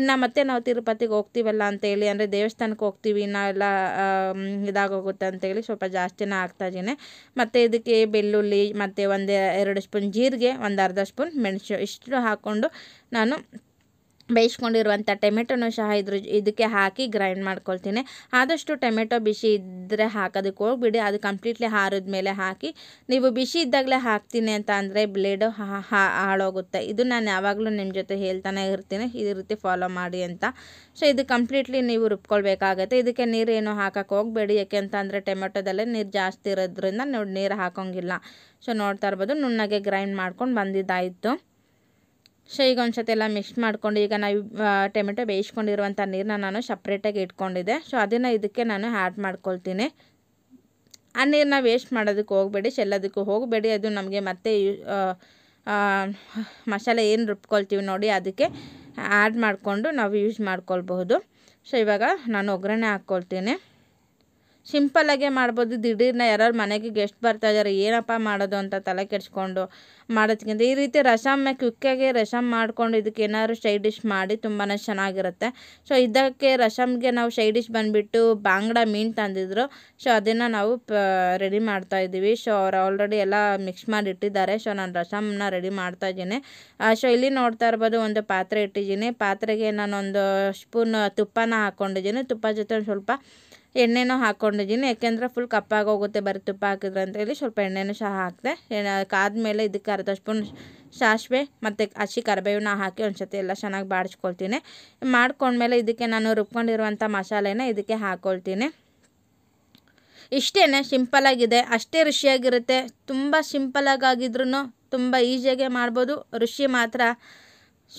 ಇನ್ನು ಮತ್ತೆ ನಾವು ತಿರುಪತಿಗೆ ಹೋಗ್ತೀವಲ್ಲ ಅಂತೇಳಿ ಅಂದರೆ ದೇವಸ್ಥಾನಕ್ಕೆ ಹೋಗ್ತೀವಿ ನಾವೆಲ್ಲ ಇದಾಗೋಗುತ್ತೆ ಅಂತೇಳಿ ಸ್ವಲ್ಪ ಜಾಸ್ತಿನೇ ಹಾಕ್ತಾಯಿದ್ದೀನಿ ಮತ್ತು ಇದಕ್ಕೆ ಬೆಳ್ಳುಳ್ಳಿ ಮತ್ತು ಒಂದು ಎರಡು ಸ್ಪೂನ್ ಜೀರಿಗೆ ಒಂದು ಅರ್ಧ ಸ್ಪೂನ್ ಮೆಣಸು ಇಷ್ಟು ಹಾಕ್ಕೊಂಡು ನಾನು ಬೇಯಿಸ್ಕೊಂಡಿರುವಂಥ ಟೊಮೆಟೊನೂ ಸಹ ಇದ್ರ ಇದಕ್ಕೆ ಹಾಕಿ ಗ್ರೈಂಡ್ ಮಾಡ್ಕೊಳ್ತೀನಿ ಆದಷ್ಟು ಟೊಮೆಟೊ ಬಿಸಿ ಇದ್ದರೆ ಹಾಕೋದಕ್ಕೆ ಹೋಗ್ಬಿಡಿ ಅದು ಕಂಪ್ಲೀಟ್ಲಿ ಹಾರಿದ ಮೇಲೆ ಹಾಕಿ ನೀವು ಬಿಸಿ ಇದ್ದಾಗಲೇ ಹಾಕ್ತೀನಿ ಅಂತ ಅಂದರೆ ಬ್ಲೇಡು ಹಾಳೋಗುತ್ತೆ ಇದು ನಾನು ಯಾವಾಗಲೂ ನಿಮ್ಮ ಜೊತೆ ಹೇಳ್ತಾನೆ ಇರ್ತೀನಿ ಇದೇ ರೀತಿ ಫಾಲೋ ಮಾಡಿ ಅಂತ ಸೊ ಇದು ಕಂಪ್ಲೀಟ್ಲಿ ನೀವು ರುಬ್ಕೊಳ್ಬೇಕಾಗತ್ತೆ ಇದಕ್ಕೆ ನೀರೇನು ಹಾಕೋಕೆ ಹೋಗಬೇಡಿ ಯಾಕೆ ಅಂತ ಅಂದರೆ ಟೊಮೆಟೊದಲ್ಲೇ ನೀರು ಜಾಸ್ತಿ ಇರೋದ್ರಿಂದ ನೀವು ನೀರು ಹಾಕೋಂಗಿಲ್ಲ ಸೊ ನೋಡ್ತಾ ಇರ್ಬೋದು ನುಣ್ಣಗೆ ಗ್ರೈಂಡ್ ಮಾಡ್ಕೊಂಡು ಬಂದಿದ್ದಾಯಿತು ಸೊ ಈಗ ಒಂದು ಸತಿ ಎಲ್ಲ ಮಿಕ್ಸ್ ಮಾಡ್ಕೊಂಡು ಈಗ ನಾವು ಟೊಮೆಟೊ ಬೇಯಿಸ್ಕೊಂಡಿರುವಂಥ ನೀರನ್ನ ನಾನು ಸಪ್ರೇಟಾಗಿ ಇಟ್ಕೊಂಡಿದ್ದೆ ಸೊ ಅದನ್ನು ಇದಕ್ಕೆ ನಾನು ಆ್ಯಡ್ ಮಾಡ್ಕೊಳ್ತೀನಿ ಆ ನೀರನ್ನ ವೇಸ್ಟ್ ಮಾಡೋದಕ್ಕೆ ಹೋಗಬೇಡಿ ಎಲ್ಲದಕ್ಕೂ ಹೋಗಬೇಡಿ ಅದು ನಮಗೆ ಮತ್ತೆ ಮಸಾಲೆ ಏನು ರುಬ್ಕೊಳ್ತೀವಿ ನೋಡಿ ಅದಕ್ಕೆ ಆ್ಯಡ್ ಮಾಡಿಕೊಂಡು ನಾವು ಯೂಸ್ ಮಾಡ್ಕೊಳ್ಬಹುದು ಸೊ ಇವಾಗ ನಾನು ಒಗ್ಗರಣೆ ಹಾಕ್ಕೊಳ್ತೀನಿ ಸಿಂಪಲ್ಲಾಗೆ ಮಾಡ್ಬೋದು ದಿಢೀರ್ನ ಯಾರು ಮನೆಗೆ ಗೆಸ್ಟ್ ಬರ್ತಾಯಿದ್ದಾರೆ ಏನಪ್ಪ ಮಾಡೋದು ಅಂತ ತಲೆ ಕೆಡಿಸ್ಕೊಂಡು ಮಾಡೋದಕ್ಕಿಂತ ಈ ರೀತಿ ರಸಮ್ಮೆ ಕ್ವಿಕ್ಕಾಗಿ ರಸಮ್ ಮಾಡಿಕೊಂಡು ಇದಕ್ಕೆ ಏನಾದ್ರು ಸೈಡ್ ಡಿಶ್ ಮಾಡಿ ತುಂಬಾ ಚೆನ್ನಾಗಿರುತ್ತೆ ಸೊ ಇದಕ್ಕೆ ರಸಮ್ಗೆ ನಾವು ಸೈಡ್ ಡಿಶ್ ಬಂದುಬಿಟ್ಟು ಬಾಂಗ್ಡ ಮೀನು ತಂದಿದ್ರು ಸೊ ಅದನ್ನು ನಾವು ರೆಡಿ ಮಾಡ್ತಾಯಿದ್ದೀವಿ ಸೊ ಅವ್ರು ಆಲ್ರೆಡಿ ಎಲ್ಲ ಮಿಕ್ಸ್ ಮಾಡಿ ಇಟ್ಟಿದ್ದಾರೆ ಸೊ ನಾನು ರಸಮ್ನ ರೆಡಿ ಮಾಡ್ತಾಯಿದ್ದೀನಿ ಸೊ ಇಲ್ಲಿ ನೋಡ್ತಾ ಇರ್ಬೋದು ಒಂದು ಪಾತ್ರೆ ಇಟ್ಟಿದ್ದೀನಿ ಪಾತ್ರೆಗೆ ನಾನೊಂದು ಸ್ಪೂನ್ ತುಪ್ಪನ ಹಾಕ್ಕೊಂಡಿದ್ದೀನಿ ತುಪ್ಪ ಜೊತೆ ಸ್ವಲ್ಪ ಎಣ್ಣೆನೂ ಹಾಕ್ಕೊಂಡಿದ್ದೀನಿ ಯಾಕೆಂದರೆ ಫುಲ್ ಕಪ್ಪಾಗೋಗುತ್ತೆ ಬರೀ ತುಪ್ಪ ಹಾಕಿದ್ರೆ ಅಂತ ಹೇಳಿ ಸ್ವಲ್ಪ ಎಣ್ಣೆನೂ ಸಹ ಹಾಕಿದೆ ಕಾದ್ಮೇಲೆ ಇದಕ್ಕೆ ಅರ್ಧ ಸ್ಪೂನ್ ಸಾಸಿವೆ ಮತ್ತು ಹಸಿ ಕರಿಬೇವನ್ನ ಹಾಕಿ ಒಂದು ಸತಿ ಎಲ್ಲ ಚೆನ್ನಾಗಿ ಬಾಡಿಸ್ಕೊಳ್ತೀನಿ ಮಾಡ್ಕೊಂಡ್ಮೇಲೆ ಇದಕ್ಕೆ ನಾನು ರುಬ್ಕೊಂಡಿರುವಂಥ ಮಸಾಲೆನ ಇದಕ್ಕೆ ಹಾಕ್ಕೊಳ್ತೀನಿ ಇಷ್ಟೇ ಸಿಂಪಲಾಗಿದೆ ಅಷ್ಟೇ ರುಚಿಯಾಗಿರುತ್ತೆ ತುಂಬ ಆಗಿದ್ರೂ ತುಂಬ ಈಸಿಯಾಗೆ ಮಾಡ್ಬೋದು ರುಚಿ ಮಾತ್ರ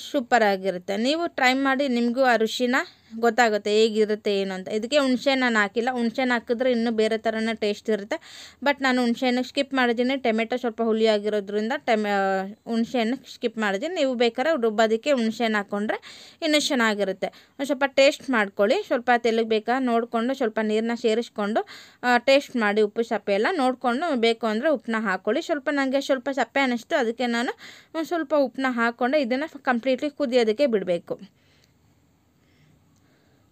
ಸೂಪರಾಗಿರುತ್ತೆ ನೀವು ಟ್ರೈ ಮಾಡಿ ನಿಮಗೂ ಆ ರುಚಿನ ಗೊತ್ತಾಗುತ್ತೆ ಹೇಗಿರುತ್ತೆ ಏನು ಅಂತ ಇದಕ್ಕೆ ಹುಣಸೆ ನಾನು ಹಾಕಿಲ್ಲ ಹುಣ್ಸೆ ಹಾಕಿದ್ರೆ ಇನ್ನೂ ಬೇರೆ ಥರನೇ ಟೇಸ್ಟ್ ಇರುತ್ತೆ ಬಟ್ ನಾನು ಹುಣ್ಸೆಹಣ್ಣು ಸ್ಕಿಪ್ ಮಾಡಿದ್ದೀನಿ ಟೊಮೆಟೊ ಸ್ವಲ್ಪ ಹುಲಿಯಾಗಿರೋದ್ರಿಂದ ಟೆಮೆ ಹುಣ್ಸೆಹಣ್ಣು ಸ್ಕಿಪ್ ಮಾಡಿದ್ದೀನಿ ನೀವು ಬೇಕಾದ್ರೆ ರುಬ್ಬೋದಕ್ಕೆ ಹುಣ್ಸೆಹಣ್ಣು ಹಾಕ್ಕೊಂಡ್ರೆ ಇನ್ನೂ ಚೆನ್ನಾಗಿರುತ್ತೆ ಒಂದು ಸ್ವಲ್ಪ ಟೇಸ್ಟ್ ಮಾಡ್ಕೊಳ್ಳಿ ಸ್ವಲ್ಪ ತೆಲುಗು ಬೇಕಾ ನೋಡಿಕೊಂಡು ಸ್ವಲ್ಪ ನೀರನ್ನ ಸೇರಿಸ್ಕೊಂಡು ಟೇಸ್ಟ್ ಮಾಡಿ ಉಪ್ಪು ಸಪ್ಪೆ ಎಲ್ಲ ನೋಡಿಕೊಂಡು ಬೇಕು ಅಂದರೆ ಉಪ್ಪನ್ನ ಹಾಕ್ಕೊಳ್ಳಿ ಸ್ವಲ್ಪ ನನಗೆ ಸ್ವಲ್ಪ ಸಪ್ಪೆ ಅನ್ನಿಸ್ತು ಅದಕ್ಕೆ ನಾನು ಒಂದು ಸ್ವಲ್ಪ ಉಪ್ಪನ್ನ ಹಾಕ್ಕೊಂಡು ಇದನ್ನು ಕಂಪ್ಲೀಟ್ಲಿ ಕುದಿಯೋದಕ್ಕೆ ಬಿಡಬೇಕು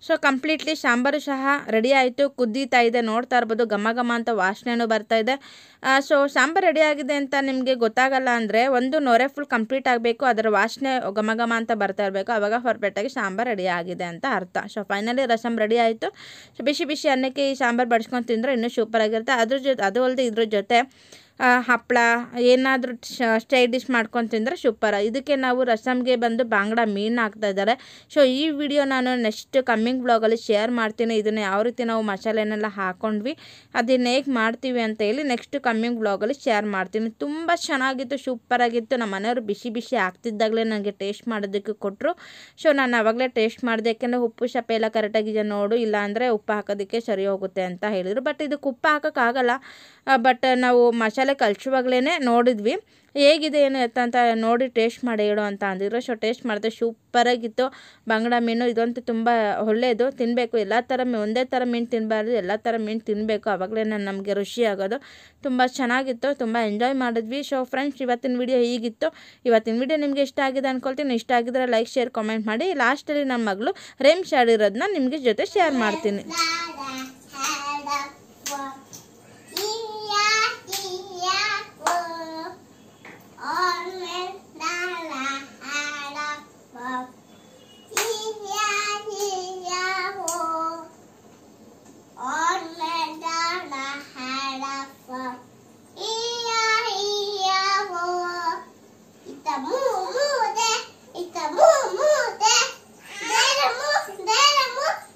ಸೊ ಕಂಪ್ಲೀಟ್ಲಿ ಸಾಂಬಾರು ಸಹ ರೆಡಿ ಆಯಿತು ಕುದ್ದೀತಾ ಇದೆ ನೋಡ್ತಾ ಇರ್ಬೋದು ಘಮ ಘಮ ಅಂತ ವಾಸನೆನೂ ಬರ್ತಾ ಇದೆ ಸೊ ಸಾಂಬಾರು ರೆಡಿ ಆಗಿದೆ ಅಂತ ನಿಮಗೆ ಗೊತ್ತಾಗಲ್ಲ ಅಂದರೆ ಒಂದು ನೊರೆ ಫುಲ್ ಕಂಪ್ಲೀಟ್ ಆಗಬೇಕು ಅದರ ವಾಸನೆ ಘಮ ಘಮ ಅಂತ ಬರ್ತಾ ಇರಬೇಕು ಆವಾಗ ಪರ್ಫೆಕ್ಟಾಗಿ ಸಾಂಬಾರು ರೆಡಿ ಆಗಿದೆ ಅಂತ ಅರ್ಥ ಸೊ ಫೈನಲಿ ರಸಮ್ ರೆಡಿ ಆಯಿತು ಸೊ ಬಿಸಿ ಬಿಸಿ ಅನ್ನಕ್ಕೆ ಈ ಸಾಂಬಾರು ಬಡಿಸ್ಕೊಂಡು ತಿಂದರೆ ಇನ್ನೂ ಸೂಪರಾಗಿರುತ್ತೆ ಅದ್ರ ಜೊತೆ ಅದು ಅಲ್ಲದೆ ಇದ್ರ ಜೊತೆ ಹಪ್ಪಳ ಏನಾದರೂ ಸ್ಟೈಡ್ ಡಿಶ್ ಮಾಡ್ಕೊಂಡು ತಿಂದರೆ ಸೂಪರ ಇದಕ್ಕೆ ನಾವು ರಸಮ್ಗೆ ಬಂದು ಬಾಂಗ್ಡ ಮೀನು ಹಾಕ್ತಾ ಇದ್ದಾರೆ ಸೊ ಈ ವಿಡಿಯೋ ನಾನು ನೆಕ್ಸ್ಟ್ ಕಮ್ಮಿಂಗ್ ಬ್ಲಾಗಲ್ಲಿ ಶೇರ್ ಮಾಡ್ತೀನಿ ಇದನ್ನು ಯಾವ ರೀತಿ ನಾವು ಮಸಾಲೆನೆಲ್ಲ ಹಾಕೊಂಡ್ವಿ ಅದನ್ನು ಹೇಗೆ ಮಾಡ್ತೀವಿ ಅಂತ ಹೇಳಿ ನೆಕ್ಸ್ಟ್ ಕಮ್ಮಿಂಗ್ ಬ್ಲಾಗಲ್ಲಿ ಶೇರ್ ಮಾಡ್ತೀನಿ ತುಂಬ ಚೆನ್ನಾಗಿತ್ತು ಸೂಪರಾಗಿತ್ತು ನಮ್ಮ ಮನೆಯವರು ಬಿಸಿ ಬಿಸಿ ಆಗ್ತಿದ್ದಾಗಲೇ ನನಗೆ ಟೇಸ್ಟ್ ಮಾಡೋದಕ್ಕೆ ಕೊಟ್ಟರು ಸೊ ನಾನು ಆವಾಗಲೇ ಟೇಸ್ಟ್ ಮಾಡಿದೆ ಯಾಕೆಂದರೆ ಉಪ್ಪು ಸಪ್ಪೆ ಎಲ್ಲ ಕರೆಕ್ಟಾಗಿದೆ ನೋಡು ಇಲ್ಲ ಉಪ್ಪು ಹಾಕೋದಕ್ಕೆ ಸರಿ ಹೋಗುತ್ತೆ ಅಂತ ಹೇಳಿದರು ಬಟ್ ಇದಕ್ಕೆ ಉಪ್ಪು ಹಾಕೋಕ್ಕಾಗಲ್ಲ ಬಟ್ ನಾವು ಮಸಾಲೆ ಮಸಾಲೆ ನೋಡಿದ್ವಿ ಹೇಗಿದೆ ಏನು ಎತ್ತ ಅಂತ ನೋಡಿ ಟೇಸ್ಟ್ ಮಾಡಿ ಹೇಳು ಅಂತ ಅಂದಿದ್ರು ಸೊ ಟೇಸ್ಟ್ ಮಾಡಿದೆ ಸೂಪರಾಗಿತ್ತು ಬಂಗಡ ಮೀನು ಇದಂತೂ ತುಂಬ ಒಳ್ಳೆಯದು ತಿನ್ನಬೇಕು ಎಲ್ಲ ಥರ ಮೀನು ಒಂದೇ ಥರ ಮೀನು ತಿನ್ನಬಾರ್ದು ಎಲ್ಲ ಥರ ಮೀನು ತಿನ್ನಬೇಕು ಆವಾಗಲೇ ನಮಗೆ ರುಚಿ ಆಗೋದು ತುಂಬ ಚೆನ್ನಾಗಿತ್ತು ತುಂಬ ಎಂಜಾಯ್ ಮಾಡಿದ್ವಿ ಸೊ ಫ್ರೆಂಡ್ಸ್ ಇವತ್ತಿನ ವಿಡಿಯೋ ಹೀಗಿತ್ತು ಇವತ್ತಿನ ವಿಡಿಯೋ ನಿಮಗೆ ಇಷ್ಟ ಆಗಿದೆ ಅಂದ್ಕೊಳ್ತೀನಿ ಇಷ್ಟ ಆಗಿದ್ರೆ ಲೈಕ್ ಶೇರ್ ಕಾಮೆಂಟ್ ಮಾಡಿ ಲಾಸ್ಟಲ್ಲಿ ನಮ್ಮ ಮಗಳು ರೇಮ್ ಶಾಡಿರೋದನ್ನ ನಿಮಗೆ ಜೊತೆ ಶೇರ್ ಮಾಡ್ತೀನಿ It's a moo there. There's a moo.